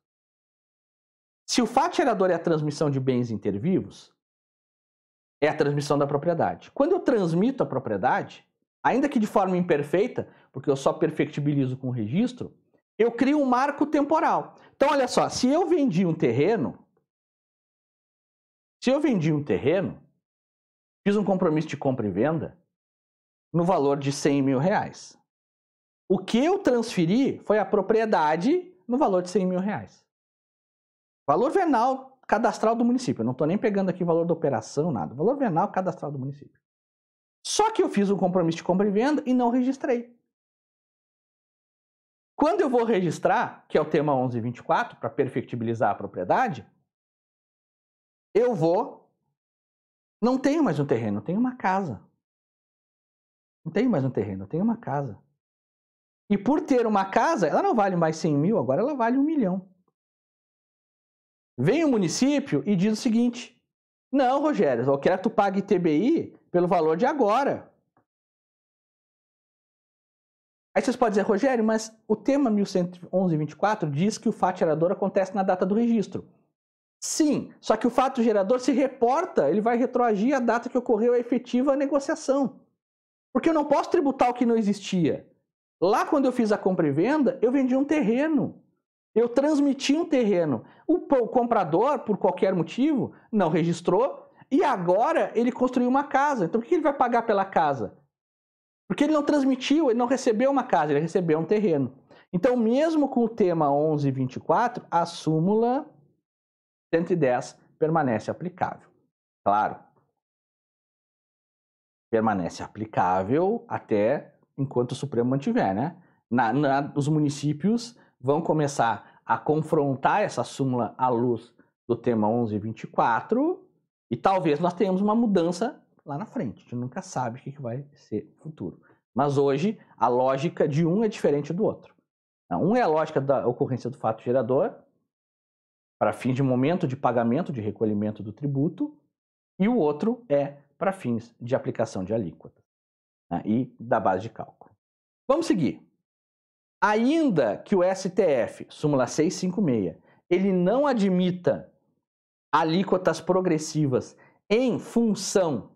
Se o fato gerador é a transmissão de bens intervivos, é a transmissão da propriedade. Quando eu transmito a propriedade, ainda que de forma imperfeita, porque eu só perfectibilizo com o registro, eu crio um marco temporal. Então, olha só, se eu vendi um terreno, se eu vendi um terreno, fiz um compromisso de compra e venda no valor de 100 mil reais. O que eu transferi foi a propriedade no valor de 100 mil reais. Valor venal cadastral do município. Eu não estou nem pegando aqui o valor da operação, nada. valor venal cadastral do município. Só que eu fiz um compromisso de compra e venda e não registrei. Quando eu vou registrar, que é o tema 1124, para perfectibilizar a propriedade, eu vou. Não tenho mais um terreno, eu tenho uma casa. Não tenho mais um terreno, eu tenho uma casa. E por ter uma casa, ela não vale mais 100 mil, agora ela vale um milhão. Vem o município e diz o seguinte: não, Rogério, eu quero que tu pague TBI pelo valor de agora. Aí vocês podem dizer, Rogério, mas o tema 1124 diz que o fato gerador acontece na data do registro. Sim, só que o fato gerador se reporta, ele vai retroagir a data que ocorreu a efetiva negociação. Porque eu não posso tributar o que não existia. Lá quando eu fiz a compra e venda, eu vendi um terreno. Eu transmiti um terreno. O, comprador, por qualquer motivo, não registrou e agora ele construiu uma casa. Então, o que ele vai pagar pela casa? Porque ele não transmitiu, ele não recebeu uma casa, ele recebeu um terreno. Então, mesmo com o tema 1124, a súmula 110 permanece aplicável. Claro, permanece aplicável até enquanto o Supremo mantiver, né? Na, na, os municípios vão começar a confrontar essa súmula à luz do tema 1124 e talvez nós tenhamos uma mudança lá na frente. A gente nunca sabe o que vai ser o futuro. Mas hoje a lógica de um é diferente do outro. Então, um é a lógica da ocorrência do fato gerador para fins de momento de pagamento de recolhimento do tributo e o outro é para fins de aplicação de alíquota né, e da base de cálculo. Vamos seguir. Ainda que o STF, súmula 656, ele não admita alíquotas progressivas em função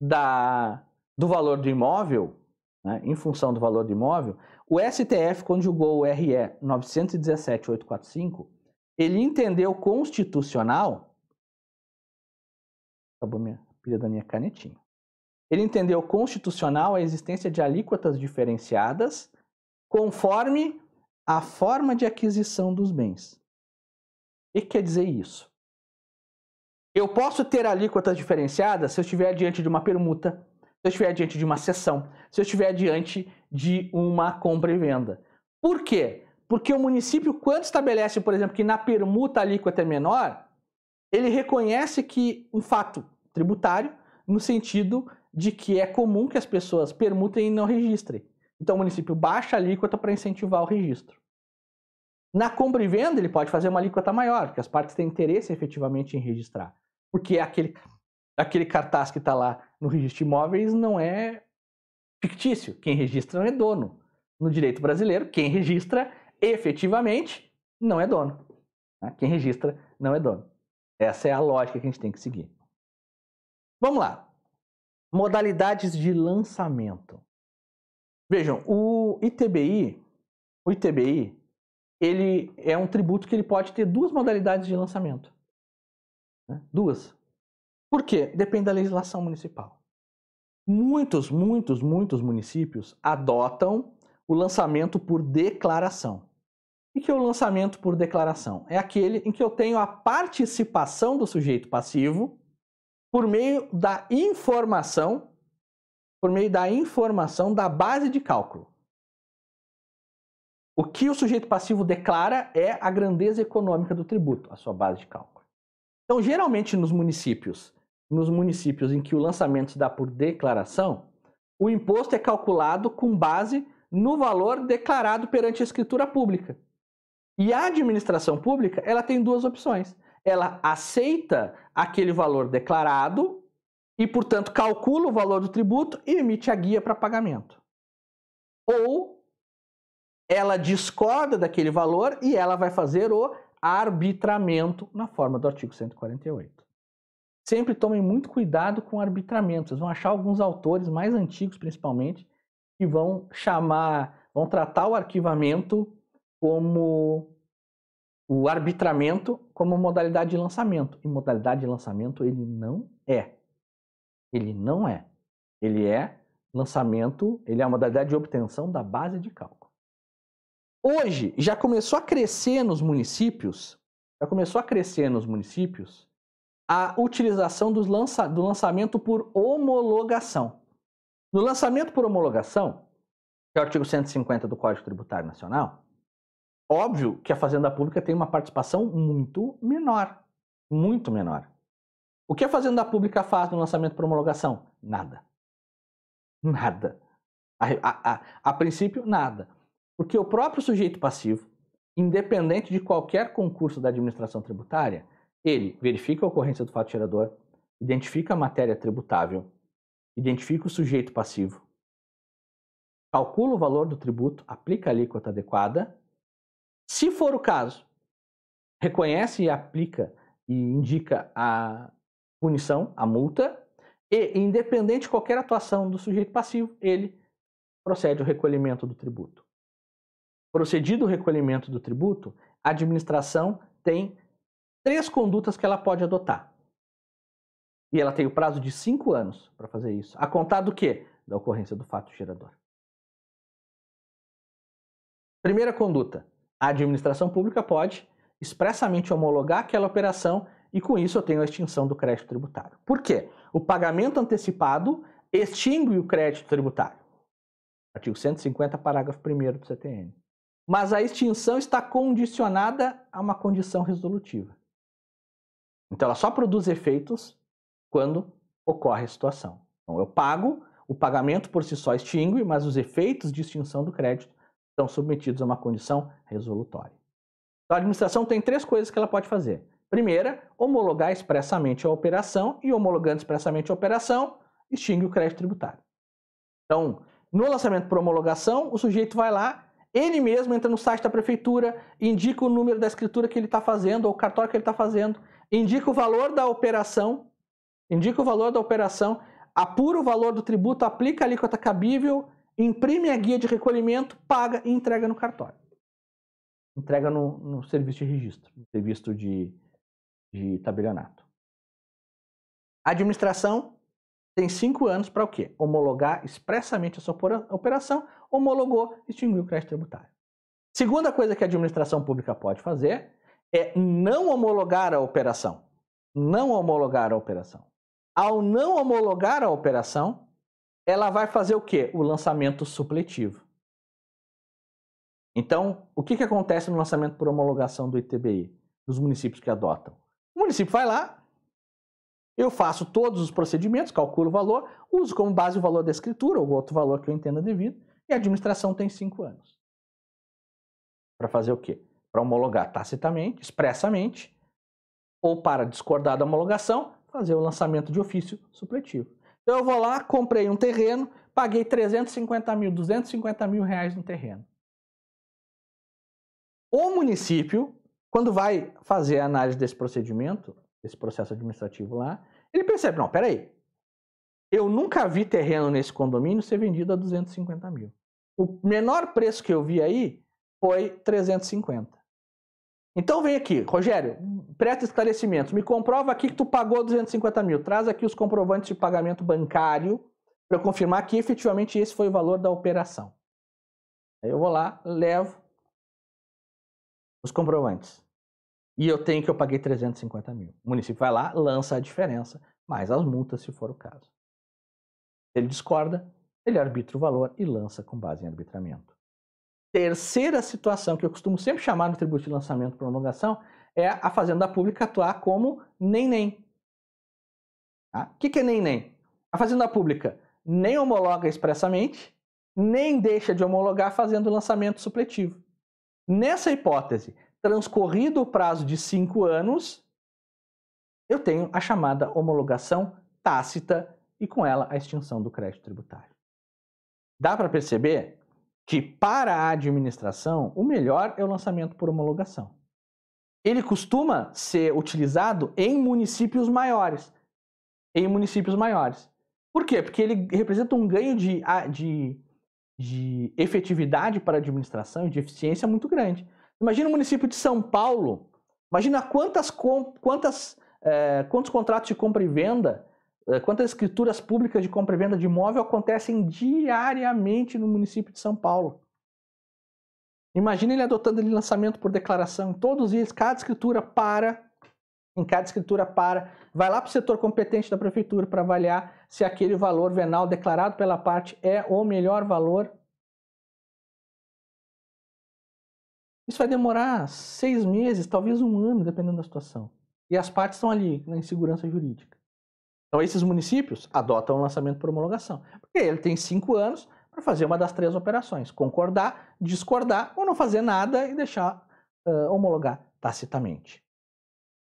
da, do valor do imóvel, né, em função do valor do imóvel, o STF conjugou o RE 917.845, ele entendeu constitucional. Acabou minha pilha da minha canetinha. Ele entendeu constitucional a existência de alíquotas diferenciadas conforme a forma de aquisição dos bens. O que quer dizer isso? Eu posso ter alíquotas diferenciadas se eu estiver diante de uma permuta, se eu estiver diante de uma sessão, se eu estiver diante de uma compra e venda. Por quê? Porque o município, quando estabelece, por exemplo, que na permuta a alíquota é menor, ele reconhece que um fato tributário, no sentido de que é comum que as pessoas permutem e não registrem. Então o município baixa a alíquota para incentivar o registro. Na compra e venda, ele pode fazer uma alíquota maior, porque as partes têm interesse efetivamente em registrar. Porque aquele, aquele cartaz que está lá no registro de imóveis não é fictício. Quem registra não é dono. No direito brasileiro, quem registra efetivamente não é dono. Né? Quem registra não é dono. Essa é a lógica que a gente tem que seguir. Vamos lá. Modalidades de lançamento. Vejam, o ITBI, o ITBI, ele é um tributo que ele pode ter duas modalidades de lançamento. Né? Duas. Por quê? Depende da legislação municipal. Muitos, muitos, muitos municípios adotam o lançamento por declaração. E que é o lançamento por declaração? É aquele em que eu tenho a participação do sujeito passivo por meio da informação por meio da informação da base de cálculo. O que o sujeito passivo declara é a grandeza econômica do tributo, a sua base de cálculo. Então, geralmente nos municípios, nos municípios em que o lançamento se dá por declaração, o imposto é calculado com base no valor declarado perante a escritura pública. E a administração pública, ela tem duas opções. Ela aceita aquele valor declarado e, portanto, calcula o valor do tributo e emite a guia para pagamento. Ou ela discorda daquele valor e ela vai fazer o arbitramento na forma do artigo 148. Sempre tomem muito cuidado com arbitramento. Vocês vão achar alguns autores, mais antigos principalmente, que vão chamar, vão tratar o arquivamento como o arbitramento como modalidade de lançamento. E modalidade de lançamento ele não é. Ele não é. Ele é lançamento, ele é a modalidade de obtenção da base de cálculo. Hoje já começou a crescer nos municípios, já começou a crescer nos municípios a utilização dos lança, do lançamento por homologação. No lançamento por homologação, que é o artigo 150 do Código Tributário Nacional, óbvio que a Fazenda Pública tem uma participação muito menor, muito menor. O que a Fazenda Pública faz no lançamento para homologação? Nada. Nada. A, a, a, a princípio, nada. Porque o próprio sujeito passivo, independente de qualquer concurso da administração tributária, ele verifica a ocorrência do fato gerador, identifica a matéria tributável, identifica o sujeito passivo, calcula o valor do tributo, aplica a alíquota adequada. Se for o caso, reconhece e aplica e indica a, punição, a multa, e, independente de qualquer atuação do sujeito passivo, ele procede ao recolhimento do tributo. Procedido o recolhimento do tributo, a administração tem três condutas que ela pode adotar. E ela tem o prazo de cinco anos para fazer isso. A contar do quê? Da ocorrência do fato gerador. Primeira conduta: a administração pública pode expressamente homologar aquela operação e com isso eu tenho a extinção do crédito tributário. Por quê? O pagamento antecipado extingue o crédito tributário. Artigo 150, parágrafo 1 do CTN. Mas a extinção está condicionada a uma condição resolutiva. Então ela só produz efeitos quando ocorre a situação. Então eu pago, o pagamento por si só extingue, mas os efeitos de extinção do crédito estão submetidos a uma condição resolutória. Então a administração tem três coisas que ela pode fazer Primeira, homologar expressamente a operação e homologando expressamente a operação, extingue o crédito tributário. Então, no lançamento por homologação, o sujeito vai lá, ele mesmo entra no site da prefeitura, indica o número da escritura que ele está fazendo, ou o cartório que ele está fazendo, indica o valor da operação, indica o valor da operação, apura o valor do tributo, aplica a alíquota cabível, imprime a guia de recolhimento, paga e entrega no cartório. Entrega no, no serviço de registro, no serviço de de tabelionato. A administração tem cinco anos para o quê? Homologar expressamente a sua operação, homologou, extinguiu o crédito tributário. Segunda coisa que a administração pública pode fazer é não homologar a operação. Não homologar a operação. Ao não homologar a operação, ela vai fazer o quê? O lançamento supletivo. Então, o que, que acontece no lançamento por homologação do ITBI, dos municípios que adotam? O município vai lá, eu faço todos os procedimentos, calculo o valor, uso como base o valor da escritura ou outro valor que eu entenda devido, e a administração tem cinco anos. Para fazer o quê? Para homologar tacitamente, expressamente, ou para discordar da homologação, fazer o lançamento de ofício supletivo. Então eu vou lá, comprei um terreno, paguei 350 mil, 250 mil reais no terreno. O município quando vai fazer a análise desse procedimento, desse processo administrativo lá, ele percebe, não, peraí, eu nunca vi terreno nesse condomínio ser vendido a 250 mil. O menor preço que eu vi aí foi 350. Então vem aqui, Rogério, presta esclarecimentos, me comprova aqui que tu pagou 250 mil, traz aqui os comprovantes de pagamento bancário para confirmar que efetivamente esse foi o valor da operação. Aí eu vou lá, levo, os comprovantes. E eu tenho que eu paguei 350 mil. O município vai lá, lança a diferença, mais as multas, se for o caso. Ele discorda, ele arbitra o valor e lança com base em arbitramento. Terceira situação que eu costumo sempre chamar no tributo de lançamento e promulgação é a Fazenda Pública atuar como nem-nem. O tá? que, que é nem-nem? A Fazenda Pública nem homologa expressamente, nem deixa de homologar fazendo lançamento supletivo. Nessa hipótese, transcorrido o prazo de cinco anos, eu tenho a chamada homologação tácita e com ela a extinção do crédito tributário. Dá para perceber que para a administração o melhor é o lançamento por homologação. Ele costuma ser utilizado em municípios maiores. Em municípios maiores. Por quê? Porque ele representa um ganho de, de de efetividade para a administração e de eficiência muito grande. Imagina o município de São Paulo, imagina quantas, quantas, é, quantos contratos de compra e venda, é, quantas escrituras públicas de compra e venda de imóvel acontecem diariamente no município de São Paulo. Imagina ele adotando ele lançamento por declaração, todos eles, cada escritura para em cada escritura para, vai lá para o setor competente da prefeitura para avaliar se aquele valor venal declarado pela parte é o melhor valor. Isso vai demorar seis meses, talvez um ano, dependendo da situação. E as partes estão ali, na insegurança jurídica. Então, esses municípios adotam o lançamento por homologação. Porque ele tem cinco anos para fazer uma das três operações: concordar, discordar ou não fazer nada e deixar uh, homologar tacitamente.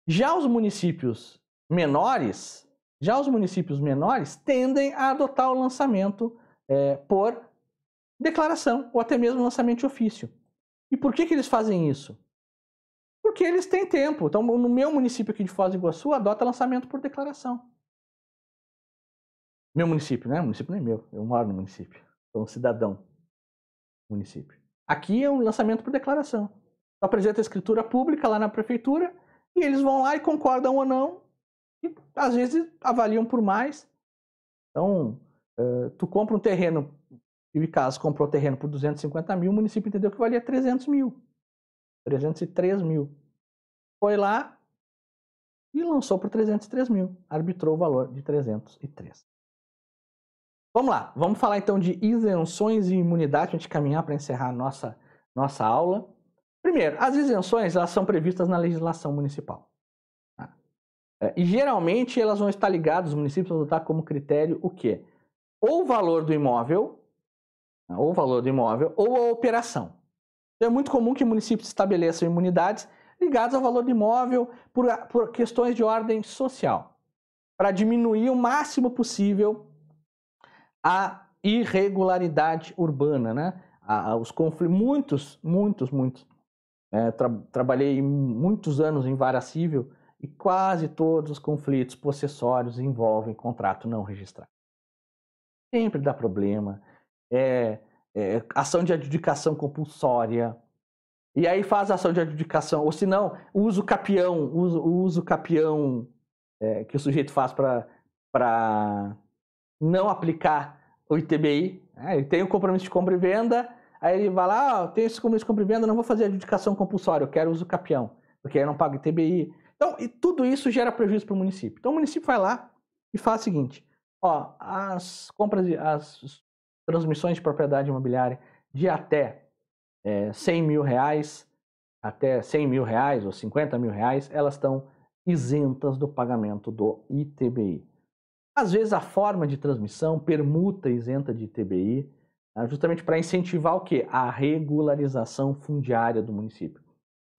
Já os municípios menores, já os municípios menores tendem a adotar o lançamento é, por declaração ou até mesmo lançamento de ofício. E por que, que eles fazem isso? Porque eles têm tempo. Então, no meu município aqui de Foz do Iguaçu, adota lançamento por declaração. Meu município, né? O município não é meu. Eu moro no município. Sou um cidadão município. Aqui é um lançamento por declaração. Apresenta apresento a escritura pública lá na prefeitura e eles vão lá e concordam ou não, e às vezes avaliam por mais. Então, uh, tu compra um terreno, e o caso comprou o terreno por 250 mil, o município entendeu que valia 300 mil. 303 mil. Foi lá e lançou por 303 mil. Arbitrou o valor de 303. Vamos lá, vamos falar então de isenções e imunidade, a gente caminhar para encerrar a nossa, nossa aula. Primeiro, as isenções elas são previstas na legislação municipal. Tá? É, e geralmente elas vão estar ligadas, os municípios vão adotar como critério o quê? Ou o valor do imóvel, né, ou o valor do imóvel, ou a operação. Então, é muito comum que municípios estabeleçam imunidades ligadas ao valor do imóvel por, por questões de ordem social, para diminuir o máximo possível a irregularidade urbana, né? A, a, os conflitos, muitos, muitos, muitos é, tra trabalhei muitos anos em vara civil e quase todos os conflitos possessórios envolvem contrato não registrado. Sempre dá problema. É, é, ação de adjudicação compulsória. E aí faz ação de adjudicação, ou se não, uso capião, o uso capião é, que o sujeito faz para não aplicar o ITBI. Né, ele tem o compromisso de compra e venda, Aí ele vai lá, oh, ah, tem esse comércio compra e venda, não vou fazer adjudicação compulsória, eu quero uso capião, porque aí não pago ITBI. Então, e tudo isso gera prejuízo para o município. Então, o município vai lá e faz o seguinte, ó, as compras, as transmissões de propriedade imobiliária de até é, 100 mil reais, até 100 mil reais ou 50 mil reais, elas estão isentas do pagamento do ITBI. Às vezes a forma de transmissão, permuta isenta de ITBI, ah, justamente para incentivar o quê? A regularização fundiária do município.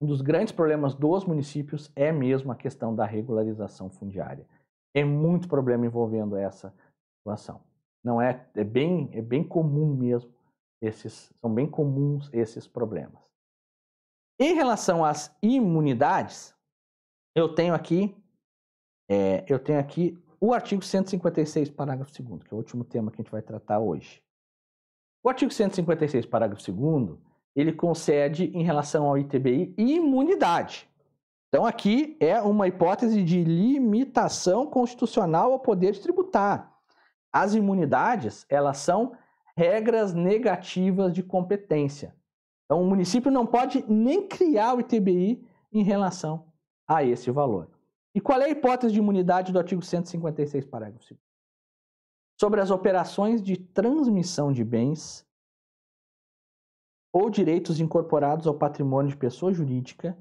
Um dos grandes problemas dos municípios é mesmo a questão da regularização fundiária. É muito problema envolvendo essa situação. Não é, é bem é bem comum mesmo esses são bem comuns esses problemas. Em relação às imunidades, eu tenho aqui é, eu tenho aqui o artigo 156, parágrafo 2 que é o último tema que a gente vai tratar hoje. O artigo 156, parágrafo 2 ele concede em relação ao ITBI imunidade. Então aqui é uma hipótese de limitação constitucional ao poder de tributar. As imunidades, elas são regras negativas de competência. Então o município não pode nem criar o ITBI em relação a esse valor. E qual é a hipótese de imunidade do artigo 156, parágrafo 2 sobre as operações de transmissão de bens ou direitos incorporados ao patrimônio de pessoa jurídica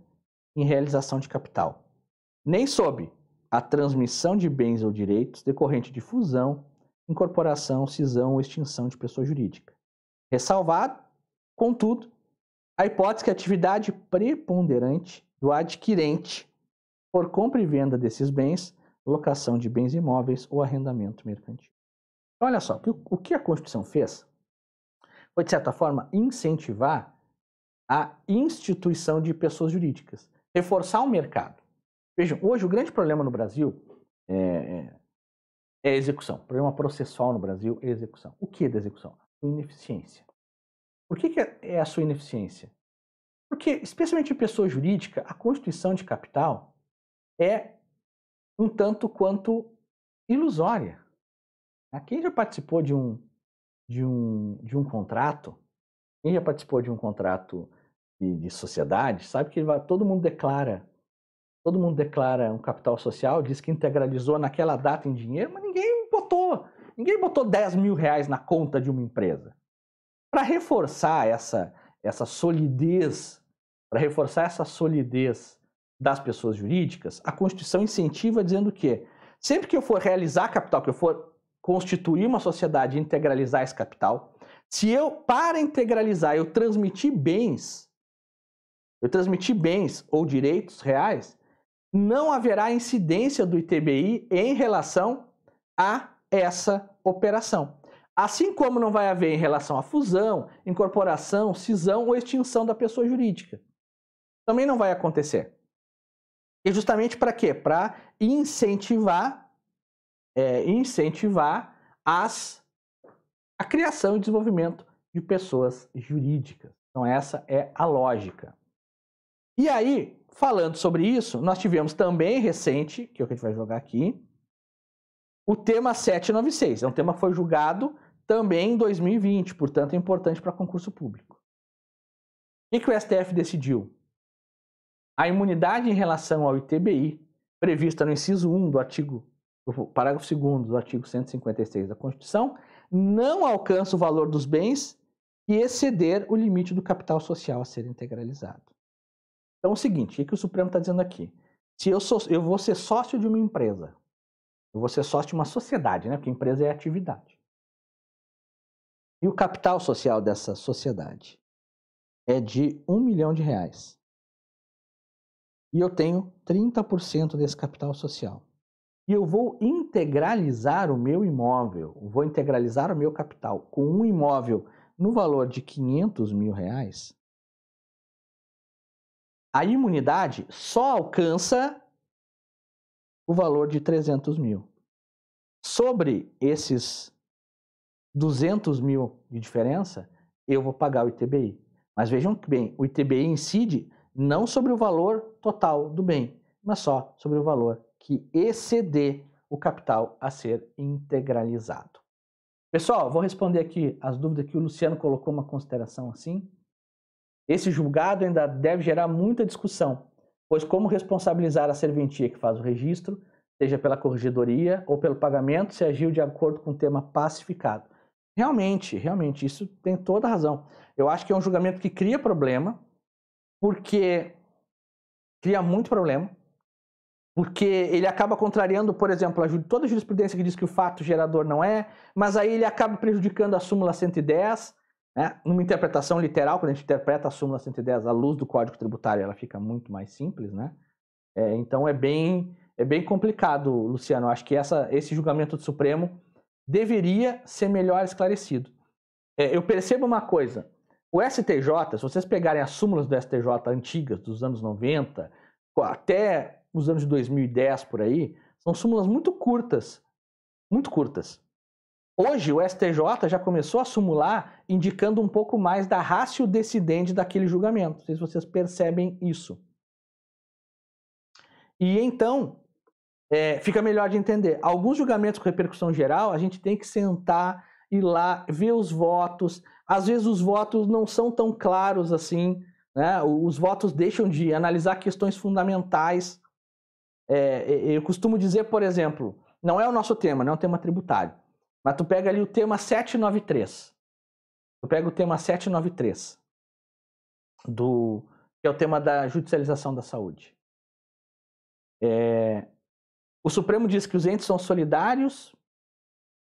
em realização de capital, nem sobre a transmissão de bens ou direitos decorrente de fusão, incorporação, cisão ou extinção de pessoa jurídica. Ressalvado, contudo, a hipótese que a atividade preponderante do adquirente por compra e venda desses bens, locação de bens imóveis ou arrendamento mercantil. Olha só, o que a Constituição fez foi, de certa forma, incentivar a instituição de pessoas jurídicas, reforçar o mercado. Vejam, hoje o grande problema no Brasil é, é, é a execução. O problema processual no Brasil é a execução. O que é da execução? Ineficiência. Por que, que é, é a sua ineficiência? Porque, especialmente em pessoa jurídica, a constituição de capital é um tanto quanto ilusória. Ah, quem já participou de um, de um, de um contrato, quem já participou de um contrato de, de sociedade, sabe que todo mundo declara, todo mundo declara um capital social, diz que integralizou naquela data em dinheiro, mas ninguém botou, ninguém botou 10 mil reais na conta de uma empresa. Para reforçar essa, essa solidez, para reforçar essa solidez das pessoas jurídicas, a Constituição incentiva dizendo que sempre que eu for realizar capital, que eu for constituir uma sociedade e integralizar esse capital, se eu, para integralizar, eu transmitir bens, eu transmitir bens ou direitos reais, não haverá incidência do ITBI em relação a essa operação. Assim como não vai haver em relação à fusão, incorporação, cisão ou extinção da pessoa jurídica. Também não vai acontecer. E justamente para quê? Para incentivar é, incentivar as, a criação e desenvolvimento de pessoas jurídicas. Então, essa é a lógica. E aí, falando sobre isso, nós tivemos também recente, que é o que a gente vai jogar aqui, o tema 796. É um tema que foi julgado também em 2020, portanto é importante para concurso público. O que, o STF decidiu? A imunidade em relação ao ITBI, prevista no inciso 1 do artigo parágrafo 2 do artigo 156 da Constituição, não alcança o valor dos bens que exceder o limite do capital social a ser integralizado. Então é o seguinte, o que o Supremo está dizendo aqui? Se eu, sou, eu vou ser sócio de uma empresa, eu vou ser sócio de uma sociedade, né? porque empresa é atividade. E o capital social dessa sociedade é de um milhão de reais. E eu tenho 30% desse capital social e eu vou integralizar o meu imóvel, vou integralizar o meu capital com um imóvel no valor de 500 mil reais, a imunidade só alcança o valor de 300 mil. Sobre esses 200 mil de diferença, eu vou pagar o ITBI. Mas vejam que bem, o ITBI incide não sobre o valor total do bem, mas só sobre o valor que exceder o capital a ser integralizado. Pessoal, vou responder aqui as dúvidas que o Luciano colocou uma consideração assim. Esse julgado ainda deve gerar muita discussão, pois como responsabilizar a serventia que faz o registro, seja pela corregedoria ou pelo pagamento, se agiu de acordo com o tema pacificado. Realmente, realmente, isso tem toda razão. Eu acho que é um julgamento que cria problema, porque cria muito problema, porque ele acaba contrariando, por exemplo, a, toda a jurisprudência que diz que o fato gerador não é, mas aí ele acaba prejudicando a súmula 110, né? numa interpretação literal, quando a gente interpreta a súmula 110 à luz do Código Tributário, ela fica muito mais simples, né? É, então é bem, é bem complicado, Luciano. acho que essa, esse julgamento do Supremo deveria ser melhor esclarecido. É, eu percebo uma coisa, o STJ, se vocês pegarem as súmulas do STJ antigas, dos anos 90, até nos anos de 2010 por aí, são súmulas muito curtas, muito curtas. Hoje o STJ já começou a sumular indicando um pouco mais da ratio decidente daquele julgamento. Não sei se vocês percebem isso. E então, é, fica melhor de entender. Alguns julgamentos com repercussão geral, a gente tem que sentar, ir lá, ver os votos. Às vezes os votos não são tão claros assim, né? Os votos deixam de analisar questões fundamentais. É, eu costumo dizer, por exemplo, não é o nosso tema, não é um tema tributário, mas tu pega ali o tema 793. Tu pega o tema 793, do, que é o tema da judicialização da saúde. É, o Supremo diz que os entes são solidários,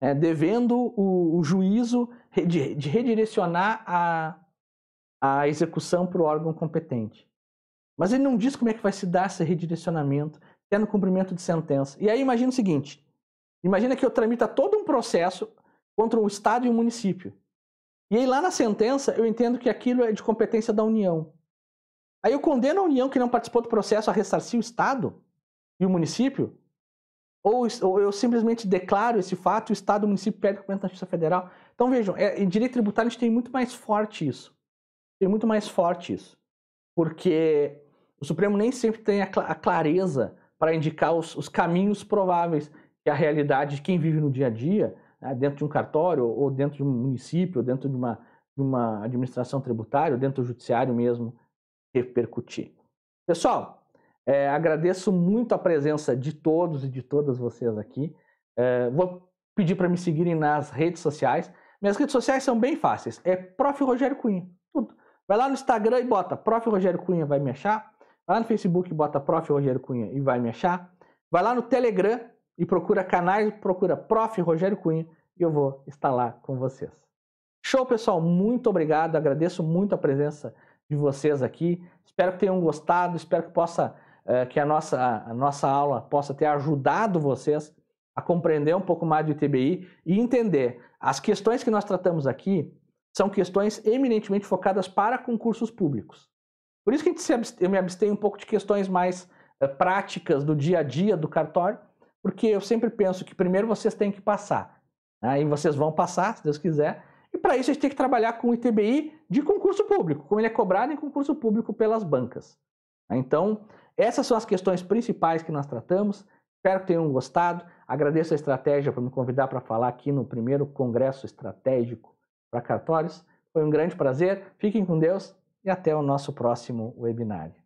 é, devendo o, o juízo de, de, redirecionar a, a execução para o órgão competente. Mas ele não diz como é que vai se dar esse redirecionamento, até no cumprimento de sentença. E aí imagina o seguinte: imagina que eu tramita todo um processo contra um Estado e um município. E aí lá na sentença eu entendo que aquilo é de competência da União. Aí eu condeno a União que não participou do processo a ressarcir o Estado e o município? Ou, ou eu simplesmente declaro esse fato e o Estado e o município pede cumprimento da Justiça Federal? Então vejam, é, em direito tributário a gente tem muito mais forte isso. Tem muito mais forte isso. Porque o Supremo nem sempre tem a clareza para indicar os, os, caminhos prováveis que a realidade de quem vive no dia a dia, né, dentro de um cartório, ou dentro de um município, ou dentro de uma, de uma administração tributária, ou dentro do judiciário mesmo, repercutir. Pessoal, é, agradeço muito a presença de todos e de todas vocês aqui. É, vou pedir para me seguirem nas redes sociais. Minhas redes sociais são bem fáceis. É Prof. Rogério Cunha. Tudo. Vai lá no Instagram e bota Prof. Rogério Cunha, vai me achar. Vai lá no Facebook, bota Prof. Rogério Cunha e vai me achar. Vai lá no Telegram e procura canais, procura Prof. Rogério Cunha e eu vou estar lá com vocês. Show, pessoal. Muito obrigado. Agradeço muito a presença de vocês aqui. Espero que tenham gostado. Espero que possa eh, que a nossa, a nossa aula possa ter ajudado vocês a compreender um pouco mais do ITBI e entender as questões que nós tratamos aqui são questões eminentemente focadas para concursos públicos. Por isso que eu me abstenho um pouco de questões mais uh, práticas do dia a dia do cartório, porque eu sempre penso que primeiro vocês têm que passar. Aí né? vocês vão passar, se Deus quiser. E para isso a gente tem que trabalhar com o ITBI de concurso público, como ele é cobrado em concurso público pelas bancas. Então, essas são as questões principais que nós tratamos. Espero que tenham gostado. Agradeço a estratégia por me convidar para falar aqui no primeiro Congresso Estratégico para Cartórios. Foi um grande prazer. Fiquem com Deus e até o nosso próximo webinário.